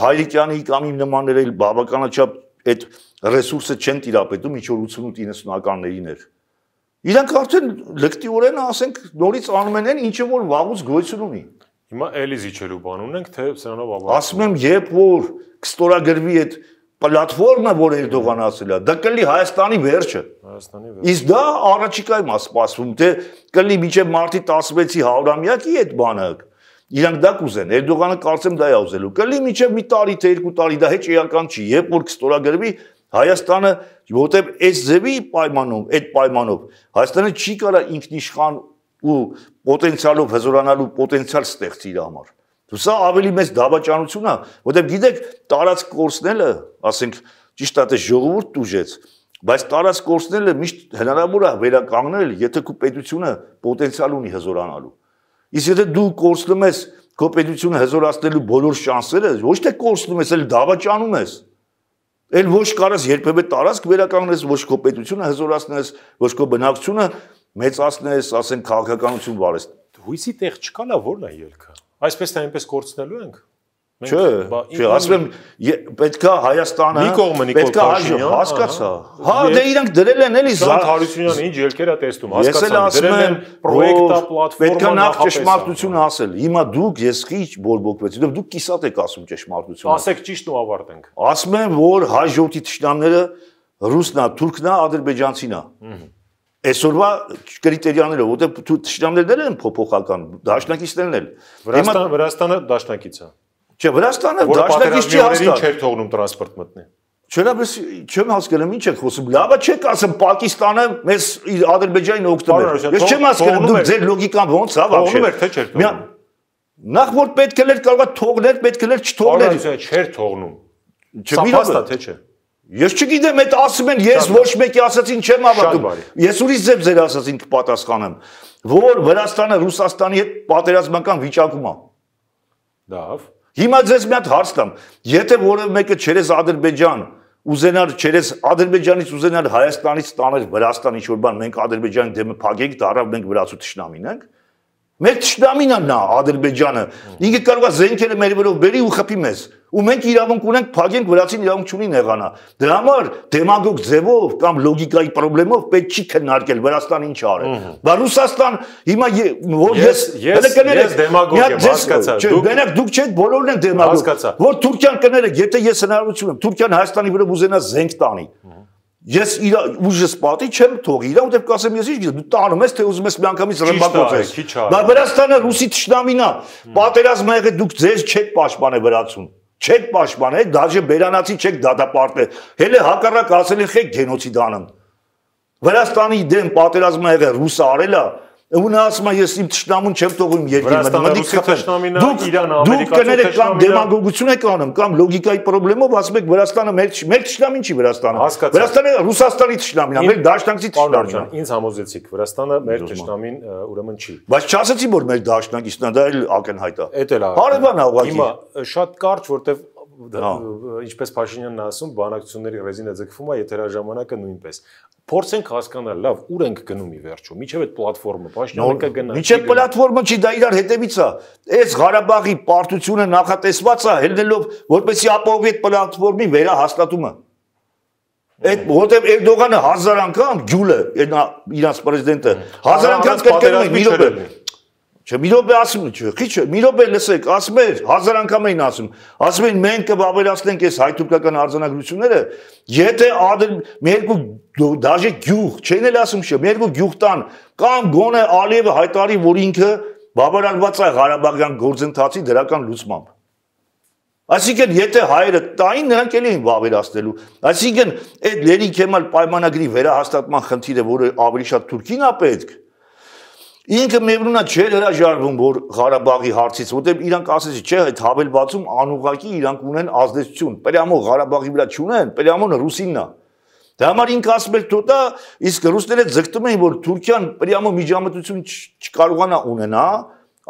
Հայրիկյանի կամ իմ նմանները բավականաչափ այդ ռեսուրսը չեն տիրապետում ինչ որ 88-90-ականներին էր։ Իրանք արդեն լկտիորեն ասենք նորից անում են այն ինչը որ վաղուց գոյություն ունի։ Հիմա էլի զիջելու բան ունենք, թե սրանով ավարտում։ Ասում եմ, երբ որ կստորագրվի այդ պլատֆորմը, որ Էրդողան ասել է, դա կլի Հայաստանի վերջը։ Հայաստանի վերջը։ Իսկ դա առաջիկայում ասպասվում, թե կլի միջև մարտի 16-ի 100-ամյակի այդ բանը։ Իրանք դա կուզեն։ Էրդողանը կարծեմ դա է ուզելու։ Կլի միջև մի տարի թե երկու տարի, դա հեչ էական չի, երբ որ կստորագրվի Հայաստանը որտեղ այս ձևի պայմանում, այդ պայմանով Հայաստանը չի կարա ինքնիշխան ու պոտենցիալով հզորանալու պոտենցիալ ստեղծի իր համար։ Դու սա ավելի մեծ դավաճանություն է, որտեղ գիտեք, տարածք կորցնելը, ասենք, ճիշտ է, դա ժողովուրդ ուժեց, բայց տարածք կորցնելը միշտ հնարավոր է վերականգնել, եթե քո պետությունը պոտենցիալ ունի հզորանալու։ Իսկ եթե դու կորցնում ես քո պետությունը հզորացնելու բոլոր շանսերը, ոչ թե կորցնում ես, այլ դավաճանում ես։ դա Էլ ոչ կարաս երբևէ տարածք վերականգնես, ոչ քո պետությունը հզորացնես, ոչ քո բնակչությունը մեծացնես, ասենք քաղաքականություն վարես։ Հույսի տեղ չկա լա որն է ելքը։ Այսպես թե այնպես կորցնելու ենք։ Չէ, չէ, ասում եմ պետքա Հայաստանը պետքա հաջող, հա, հասկացա։ Հա, դե իրանք դրել են էլի Զան Հարությունյանը ինչ ելքերա տեստում, հասկացա։ Դրել են պրոյեկտա, պլատֆորմա, պետքա նախ ճշմարտությունը ասել։ Հիմա դուք ես քիչ բորբոքվեցի, դուք դե դուք կիսատ եք ասում ճշմարտությունը։ Ասեք ճիշտն ու ավարտենք։ Ասում եմ, որ հաջողի ճշտամները ռուսնա, թուրքնա, ադրբեջանցինա։ Ահա այսօրվա կրիտերիաները, որտեղ ճշտամներն են փոփոխական, դաշնակիցներն են։ Վրաստանը Վրաստանը դաշնակից է։ Չէ, Վրաստանը դաշնակից չի հաստատ։ Չէր թողնում տրանսպորտ մտնի։ Չնայած չեմ հասկանում ինչ եք խոսում։ Լավա չեք ասում Պակիստանը մեզ Ադրբեջանին օգտվում է։ Ես չեմ հասկանում դուք ձեր լոգիկան ոնց է բավարար։ Թողնում էր թե չէր թողնում։ Նախ որ պետք էր կարողա թողներ, պետք էր չթողներ։ Պարզ չէր թողնում։ Չմիլա թե չէ։ Ես չգիտեմ, այդ ասում են, ես ոչ մեկի ասացին չեմ ավարտում։ Ես ուրիշ ձև ձեր ասացին կպատասխանեմ, որ Վրաստանը Ռուսաստանի հետ պատերազմական վիճակում է։ Լավ։ Հիմա ձեզ մի հատ հարց տամ, եթե որևէ մեկը չերես Ադրբեջան, ուզենար չերես Ադրբեջանից ուզենար Հայաստանից տաներ Վրաստան ինչ որ բան, մենք Ադրբեջանի դեմը փակենք, դարավ մենք վրացու ճշնամին ենք, Մեր ճշտամին նա Ադրբեջանը։ Ինքը կարող է զենքերը մեր վրա բերի ու խփի մեզ։ Ու մենք իրավունք ունենք փակենք վրացին իրավունք ունի նեղանա։ Դրա համար դեմագոգ ձևով կամ լոգիկայի խնդրումով պետք չի քննարկել Վրաստան ինչ արել։ Բա Ռուսաստան հիմա որ ես հենց կներեք դեմագոգ եմ հասկացա։ Դուք գնանք դուք չեք բոլորն են դեմագոգ։ Որ Թուրքիան կներեք, եթե ես հնարավորություն ունեմ, Թուրքիան Հայաստանի վրա ուզենա զենք տանի։ Ես իր ուժս պատի չեմ թողի։ Իրա ուտեւ կասեմ ես ինչ գիտեմ, դու տանում ես թե ուզում ես միանգամից ռմբակոծես։ Բարբերաստանը ռուսի ճշնամին է։ Պատերազմը եղե դուք ձեր չեք պաշտպանել վրացուն։ Չեք պաշտպանել, դաժե բերանացի չեք դատապարտել։ Հելը հակառակ ասել եք գենոցիդ անում։ Վրաստանի դեմ պատերազմը եղե ռուսը արելա, Ու նա ասում է ես իմ ճշտամուն չեմ թողում երկրի մտիկ խփեն։ Դուք Իրան Ամերիկա դուք կամ դեմագոգություն եք անում կամ լոգիկայի խնդրումով ասում եք Վրաստանը մեր մեր ճշտամին չի Վրաստանը։ Վրաստանը Ռուսաստանի ճշտամին է, մեր դաշնակցի ճշտամին է։ Ինձ համոզեցիք, Վրաստանը մեր ճշտամին ուրեմն չի։ Բայց չասեցի որ մեր դաշնակիցն է, դա էլ ակնհայտ է։ Հարևան է ուղղակի։ Հիմա շատ կարճ, որտեվ Հա։ ինչպես Փաշինյանն ասում, բանակցությունների ռեզինը ձգվում է, եթերաժամանակը նույնպես։ Փորձենք հասկանալ, լավ, ուր ենք գնում ի վերջո։ Միջև այդ պլատֆորմը Փաշինյանը կգնա։ Միջև պլատֆորմը չի դա իրար հետևից է։ Այս Ղարաբաղի պարտությունը նախատեսված է հելնելով որպեսի ապահովի այդ պլատֆորմի վերահաստատումը։ Այդ որտեղ Էրդողանը հազար անգամ գյուլը, իրանց պրեզիդենտը հազար անգամ կրկնում է մի րոպե։ Չէ, մի րոպե ասում չէ, քիչ է, մի րոպե լսեք, ասում է, հազար անգամ էին ասում։ Ասում են մենք կբավերացնենք այս հայ-թուրքական արձանագրությունները, եթե ադել մի երկու դաժե գյուղ, չեն էլ ասում չէ, մի երկու գյուղ տան կամ գոնե Ալիևը հայտարարի, որ ինքը բավարարված է Ղարաբաղյան գործընթացի դրական լուծմամբ։ Այսինքն, եթե հայերը տային, նրանք էլ էին վավերացնելու։ Այսինքն, այդ Լերի Քեմալ պայմանագրի վերահաստատման խնդիրը, որը ավելի շատ Թուրքին է պետք, Ինքը Մևրունա չէր հրաժարվում որ Ղարաբաղի հարցից, որտեղ իրանք ասեցին, չէ, այդ հավել բացում անուղակի իրանք ունեն ազդեցություն։ Պրյամո Ղարաբաղի վրա չունեն, Պրյամոն ռուսիննա։ Դա դե համար ինքը ասում էր թոտա, իսկ ռուսները ձգտում էին որ Թուրքիան Պրյամո միջամտություն չկարողանա ունենա,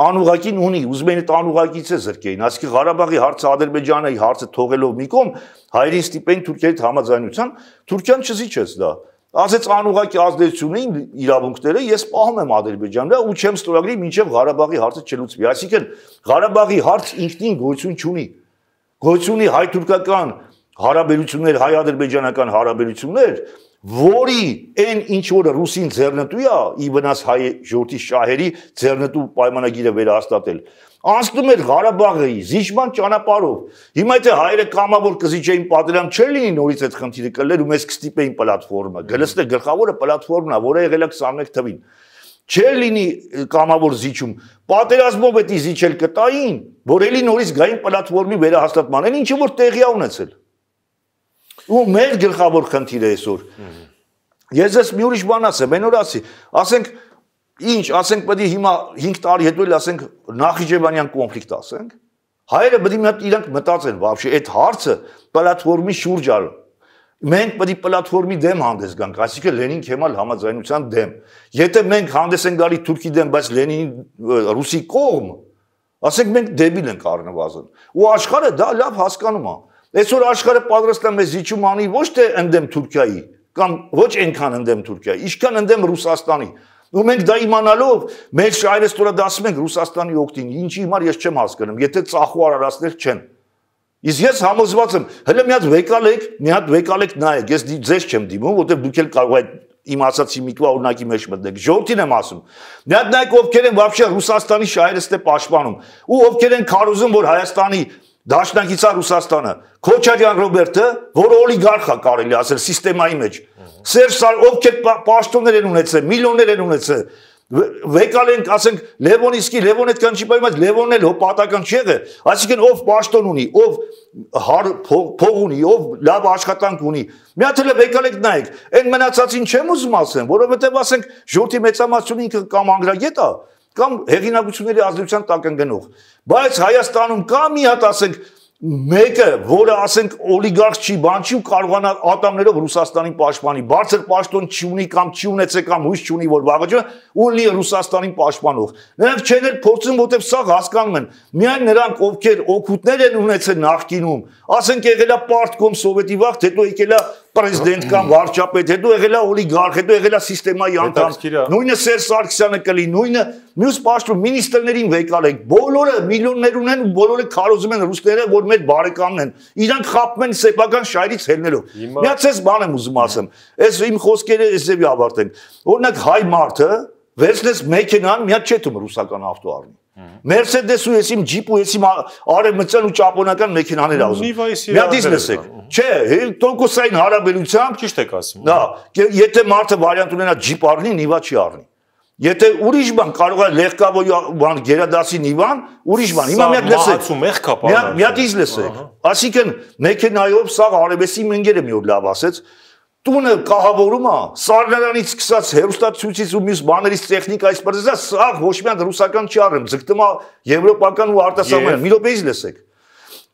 անուղակին ունի, ուզում էին այդ անուղակից է զրկեին։ Այսինքն Ղարաբաղի հարցը Ադրբեջանի հարցը թողելով մի կողմ, հայերին ստիպեն Թուրքիայի հետ համաձայնության, Թուրքիան չզիջեց դա։ Ասեց անուղակի ազդեցությունին իրավունքները ես պահում եմ Ադրբեջանը ու չեմ ստորագրի մինչև Ղարաբաղի հարցը չլուծվի։ Այսինքն Ղարաբաղի հարց ինքնին գոյություն չունի։ Գոյություն ունի հայ-թուրքական հարաբերություններ, հայ-ադրբեջանական հարաբերություններ, որի այն ինչ որը ռուսին ձեռնտու է, ի վնաս հայ ժողովրդի շահերի ձեռնտու պայմանագիրը վերահաստատել։ Անցնում էր Ղարաբաղը զիջման ճանապարհով։ Հիմա եթե հայերը կամավոր կզիջեին պատերազմ, չէր լինի նորից այդ խնդիրը կլեր ու մեզ կստիպեին պլատֆորմը։ Գլստը գլխավորը պլատֆորմն է, որը եղել է 21 թվին։ Չէր լինի կամավոր զիջում։ Պատերազմով էտի զիջել կտային, որ էլի նորից գային պլատֆորմի վերահաստատման։ Այն ինչ որ տեղի ա ունեցել։ Ու մեր գլխավոր խնդիրը այսօր։ Ես ես մի ուրիշ բան ասեմ, այն որ ասի, ասենք Ինչ, ասենք պետք է հիմա 5 տարի հետո էլ ասենք Նախիջևանյան կոնֆլիկտ ասենք, հայերը պետք է մի հատ իրանք մտածեն բավշե այդ հարցը պլատֆորմի շուրջ արել։ Մենք պետք է պլատֆորմի դեմ հանդես գանք, այսինքն Լենին Քեմալ համաձայնության դեմ։ Եթե մենք հանդես են գալի Թուրքի դեմ, բայց Լենինի ռուսի կողմ, ասենք մենք դեբիլ ենք առնվազն։ Ու աշխարհը դա լավ հասկանում է։ Այսօր աշխարհը պատրաստ է մեզ իջում անի ոչ թե ընդդեմ Թուրքիայի, կամ ոչ այնքան ընդդեմ Թուրքիայի, ինչքան ընդդեմ Ռուսաստանի։ Ու մենք դա իմանալով մեր շայրը ստորოდ ասում ենք Ռուսաստանի օկտին, ինչի համար ես չեմ հասկանում, եթե ծախու արարածներ չեն։ Իսկ ես համոզված եմ, հələ մի հատ վեկալեք, մի հատ վեկալեք նայեք, ես ձեզ չեմ դիմում, որտեղ դուք էլ կարող եք իմ ասացի միտվա օրնակի մեջ մտնեք։ Ժողովրդին եմ ասում։ Մի հատ նայեք ովքեր են բավարշե Ռուսաստանի շահերստե պաշտպանում ու ովքեր են քարոզում, որ Հայաստանի Դաշնակիցա Ռուսաստանը, Քոչարյան Ռոբերտը, որը օլիգարխ է կարելի ասել համակարգի մեջ։ Սերժ Սար, ովքեր պաշտոններ են ունեցել, միլիոններ են ունեցել, վեկալ ենք, ասենք, Լևոնիսկի, Լևոն այդքան չի պայմած, Լևոնն էլ հո պատական չի եղել, այսինքն ով պաշտոն ունի, ով հար փող ունի, ով լավ աշխատանք ունի։ Մի հատ էլ վեկալ ենք նայեք, այն մնացածին չեմ ուզում ասեմ, որովհետև ասենք ժողովրդի մեծամասնությունը ինքը կամ անգրագետ է, կամ հեղինակությունների ազդեցության տակ ընկնող։ Բայց Հայաստանում կա մի հատ ասենք մեկը, որը ասենք օլիգարխ չի, բան չի ու կարողանա ատամներով Ռուսաստանին պաշտպանի, բարձր պաշտոն չունի կամ չունեցե կամ հույս չունի, որ վաղը ու լի Ռուսաստանին պաշտպանող։ Նրանք չեն էլ փորձում, որտեվ սա հասկանում են։ Միայն նրանք, ովքեր օգուտներ են ունեցել նախկինում, ասենք եղելա Պարտկոմ Սովետի վաղ, հետո դե եկելա պրեզիդենտ կամ վարչապետ, հետո եղել է օլիգարխ, հետո եղել է համակարգի անդամ։ Նույնը Սերժ Սարգսյանը կլի, նույնը մյուս պաշտոն մինիստրներին վեկալ եք։ Բոլորը միլիոններ ունեն ու բոլորը քարոզում են ռուսները, որ մեր բարեկամն են։ Իրանք խապում են սեփական շայրից հելնելով։ Միած էս բան եմ ուզում ասեմ։ Էս իմ խոսքերը էսեւի ավարտենք։ Օրինակ հայ մարդը վերցնես մեքենան, միած չէ թվում ռուսական ավտոարնի։ Mercedes ու եսիմ Jeep ու եսիմ արևմտյան ու ճապոնական մեքենաներ ա ուզում։ Միատից լսեք։ Չէ, տոկոսային հարաբերությամբ ճիշտ եք ասում։ Դա, հա։ եթե մարդը վարիանտ ունենա Jeep առնի, նիվա չի առնի։ Եթե ուրիշ բան կարող է լեգկավոյի բան գերադասի նիվան, ուրիշ բան։ Հիմա մի հատ լսեք։ Մի հատ մի հատ լսեք։ Այսինքն մեքենայով սաղ արևեսի մենգերը մի օր լավ ասեց, տունը կահավորում է սարնարանից սկսած հերոստացույցից ու մյուս բաներից տեխնիկա այսպես դա սա ոչմյան ռուսական չի առնում ձգտումա եվրոպական ու արտասահմանյան մի լոպեից լսեք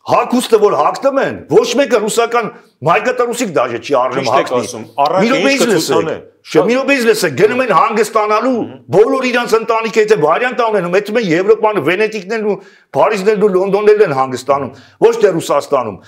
հակուստը որ հակտում են ոչ մեկը ռուսական մայկատարուսիկ դաժե չի առնում հակտի մի լոպեից լսեք մի լոպեից լսեք գնում են հանգստանալու բոլոր իրանց ընտանիքը եթե վարյան տան ունենում մտնում են եվրոպան վենետիկներն ու փարիզներն ու լոնդոններն են հանգստանում ոչ թե ռուսաստանում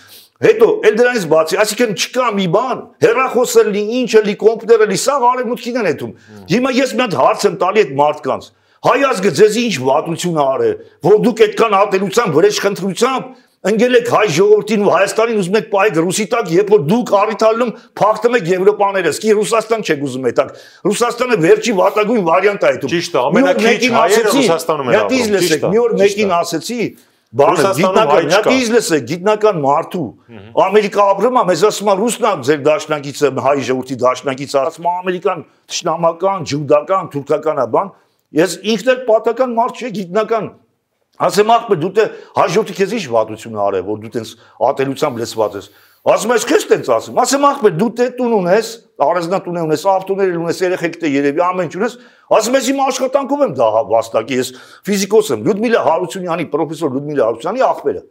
Հետո էլ դրանից բացի, այսինքն չկա մի բան, հերախոսը լի, ինչը լի, կոմպյուտերը լի, սա արևմուտքին են հետում։ Հիմա ես մի հատ հարց եմ տալի այդ մարդկանց։ Հայ ազգը ձեզի ինչ վատություն արել, որ դուք այդքան ատելությամբ, վրեժխնդրությամբ ընկել եք հայ ժողովրդին ու Հայաստանին ուզում եք պահեք ռուսի տակ, երբ որ դուք առիթալնում փախտում եք եվրոպաները, սկի Ռուսաստան չեք ուզում այդտակ։ Ռուսաստանը վերջի վատագույն վարիանտ է այդու։ Ճիշտ է, ամենակիչ հայերը Ռուսաստանում են ապրում։ Մի օր մեկին ասեցի, Ռուսաստանում հայտնիզ է գիտնական մարդու Ամերիկա ապրում է մեզ ասում է ռուսն է ձեր դաշնակից է հայ ժողովրդի դաշնակից ասում է ամերիկան ճշնամական ջուդական թուրքական է բան ես ինքն էլ պատական մարդ չէ գիտնական ասեմ ախպեր դու դե հաջորդի քեզ ի՞նչ վատություն արել որ դու տենց ատելությամբ լսված ես Ասում ես քեզ տենց ասում։ Ասեմ ախպեր դու դե տուն ունես, առանձնատուն ունես, ավտոներ ունես, երեխեքդ է երևի ամեն ինչ ունես։ Ասում ես իմ աշխատանքով եմ դա վաստակի, ես ֆիզիկոս եմ, Լյուդմիլա Հարությունյանի, պրոֆեսոր Լյուդմիլա Հարությունյանի ախպերը։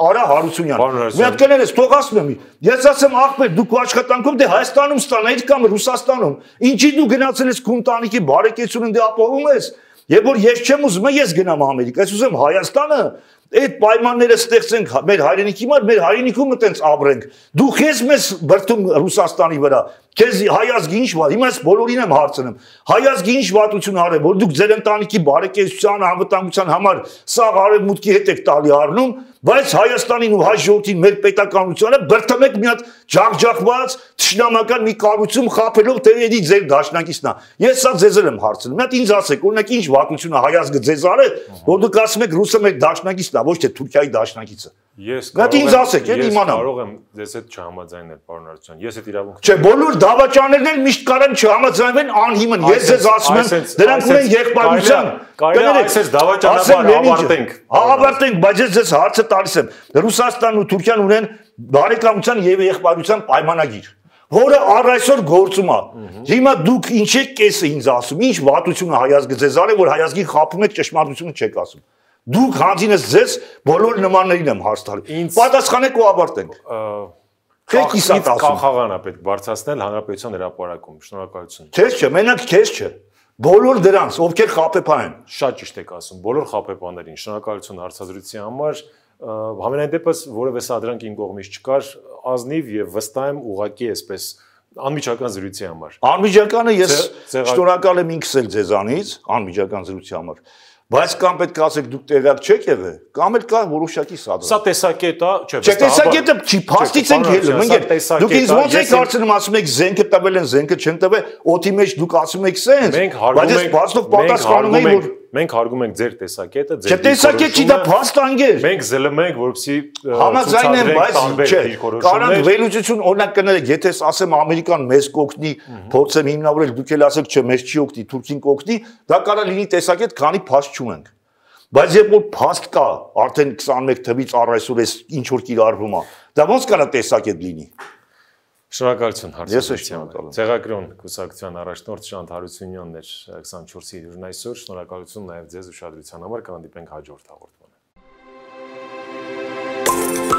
Արա Հարությունյան։ Մի հատ կներես, թող ասում եմ։ Ես ասեմ ախպեր դու քո աշխատանքով դե Հայաստանում ստանայիդ կամ Ռուսաստանում։ Ինչի դու գնացել ես քո ընտանիքի բարեկեցությունը դե ապահովում ես։ Եվ որ ես չեմ ուզում, ես գնամ Ամերիկա, ես ուզեմ Հայաստանը այդ պայմանները ստեղծենք հա, մեր հայրենիքի համար, մեր հայրենիքում այտենց ապրենք։ Դու քեզ մեզ բրթում Ռուսաստանի վրա։ Քեզ հայազգի ինչ վատ։ Հիմա ես բոլորին եմ հարցնում։ Հայազգի ինչ վատություն արել, որ դուք ձեր ընտանիքի բարեկեցության, անվտանգության համար սաղ արևմուտքի հետ եք տալի առնում, բայց Հայաստանին ու հայ ժողովրդին մեր պետականությունը բրթում եք մի հատ ջախջախված ճշնամական մի կառուցում խափելով թե էդի ձեր դաշնակիցնա։ Ես սա ձեզ եմ հարցնում։ Մի հատ ինձ ասեք, օրինակ ինչ վատություն է հայազգը ձեզ արել, որ դուք ասում եք ռուսը մեր դաշնակիցն է, ոչ թե Թուրքիայի դաշնակիցը։ Ես կարող եմ ինձ ասեք, էլ իմանամ։ Կարող եմ ձեզ հետ չհամաձայնել, պարոն Արծյան։ Ես այդ իրավունքը Չէ, բոլոր դավաճաններն միշտ կարան չհամաձայնվեն անհիմն։ Ես ձեզ ասում եմ, դրանք ունեն եղբայրության։ Կարելի է այսպես դավաճանաբար ավարտենք։ Ավարտենք, բայց ես ձեզ հարցը տալիս եմ։ Ռուսաստանն ու Թուրքիան ունեն բարեկամության եւ եղբայրության պայմանագիր որը առ այսօր գործում է։ Հիմա դուք ինչ եք կեսը ինձ ասում, ինչ վատություն հայազգը ձեզ արել, որ հայազգին խափում եք ճշմարտությունը չեք ասում։ Դուք հանձինս ձեզ բոլոր նմաններին եմ հարց տալի։ Պատասխանեք ու ավարտենք։ Թե կիսատ ասում։ Քաղաքանա պետք բարձրացնել հանրապետության հրապարակում։ Շնորհակալություն։ Քեզ չէ, մենակ քեզ չէ։ Բոլոր դրանց, ովքեր խապեփան են։ Շատ ճիշտ եք ասում, բոլոր խապեփաներին շնորհակալություն հարցազրույցի համար։ Համենայն դեպս որևէ սադրանք ին կողմից չկար, ազնիվ եւ վստահ եմ ուղակի այսպես անմիջական զրույցի համար։ Անմիջականը ես շնորհակալ եմ ինքս էլ ձեզանից անմիջական զրույցի համար։ Բայց կամ պետք է ասեք դուք տեղակ չեք եղել, կամ էլ կա որոշակի սադր։ Սա տեսակետ է, չէ՞։ Չէ, տեսակետը չի, փաստից ենք ելում, ընկեր։ Դուք ինձ ո՞նց եք հարցնում, ասում եք զենքը տվել են, զենքը չեն տվել, օթի մեջ դուք ասում եք սենց։ Մենք հարգում ենք, բայց ես բացով պատասխանում եմ, որ մենք հարգում ենք ձեր տեսակետը, ձեր Չէ, տեսակետ չի դա փաստանգեր։ Մենք զլմ ենք, որովհետեւ համաձայն եմ, բայց չէ, կարող վերլուծություն օրինակ կներեք, եթե ես ասեմ Ամերիկան մեզ կօգնի, փորձեմ հիմնավորել, դուք էլ ասեք, չէ, մեզ չի օգնի, Թուրքին կօգնի, դա կարող լինի տեսակետ, քանի փաստ չունենք։ Բայց երբ որ փաստ կա, արդեն 21 թվից առ այսօր էս ինչ որ կիրառվում է, դա ո՞նց կարա տեսակետ լինի։ Շնորհակալություն հարցերից։ Ցեղակրոն քուսակցության առաջնորդ Շանթ Հարությունյանն էր 24-ի հյուրն այսօր։ Շնորհակալություն նաև ձեզ ուշադրության համար կհանդիպենք հաջորդ հաղորդմանը։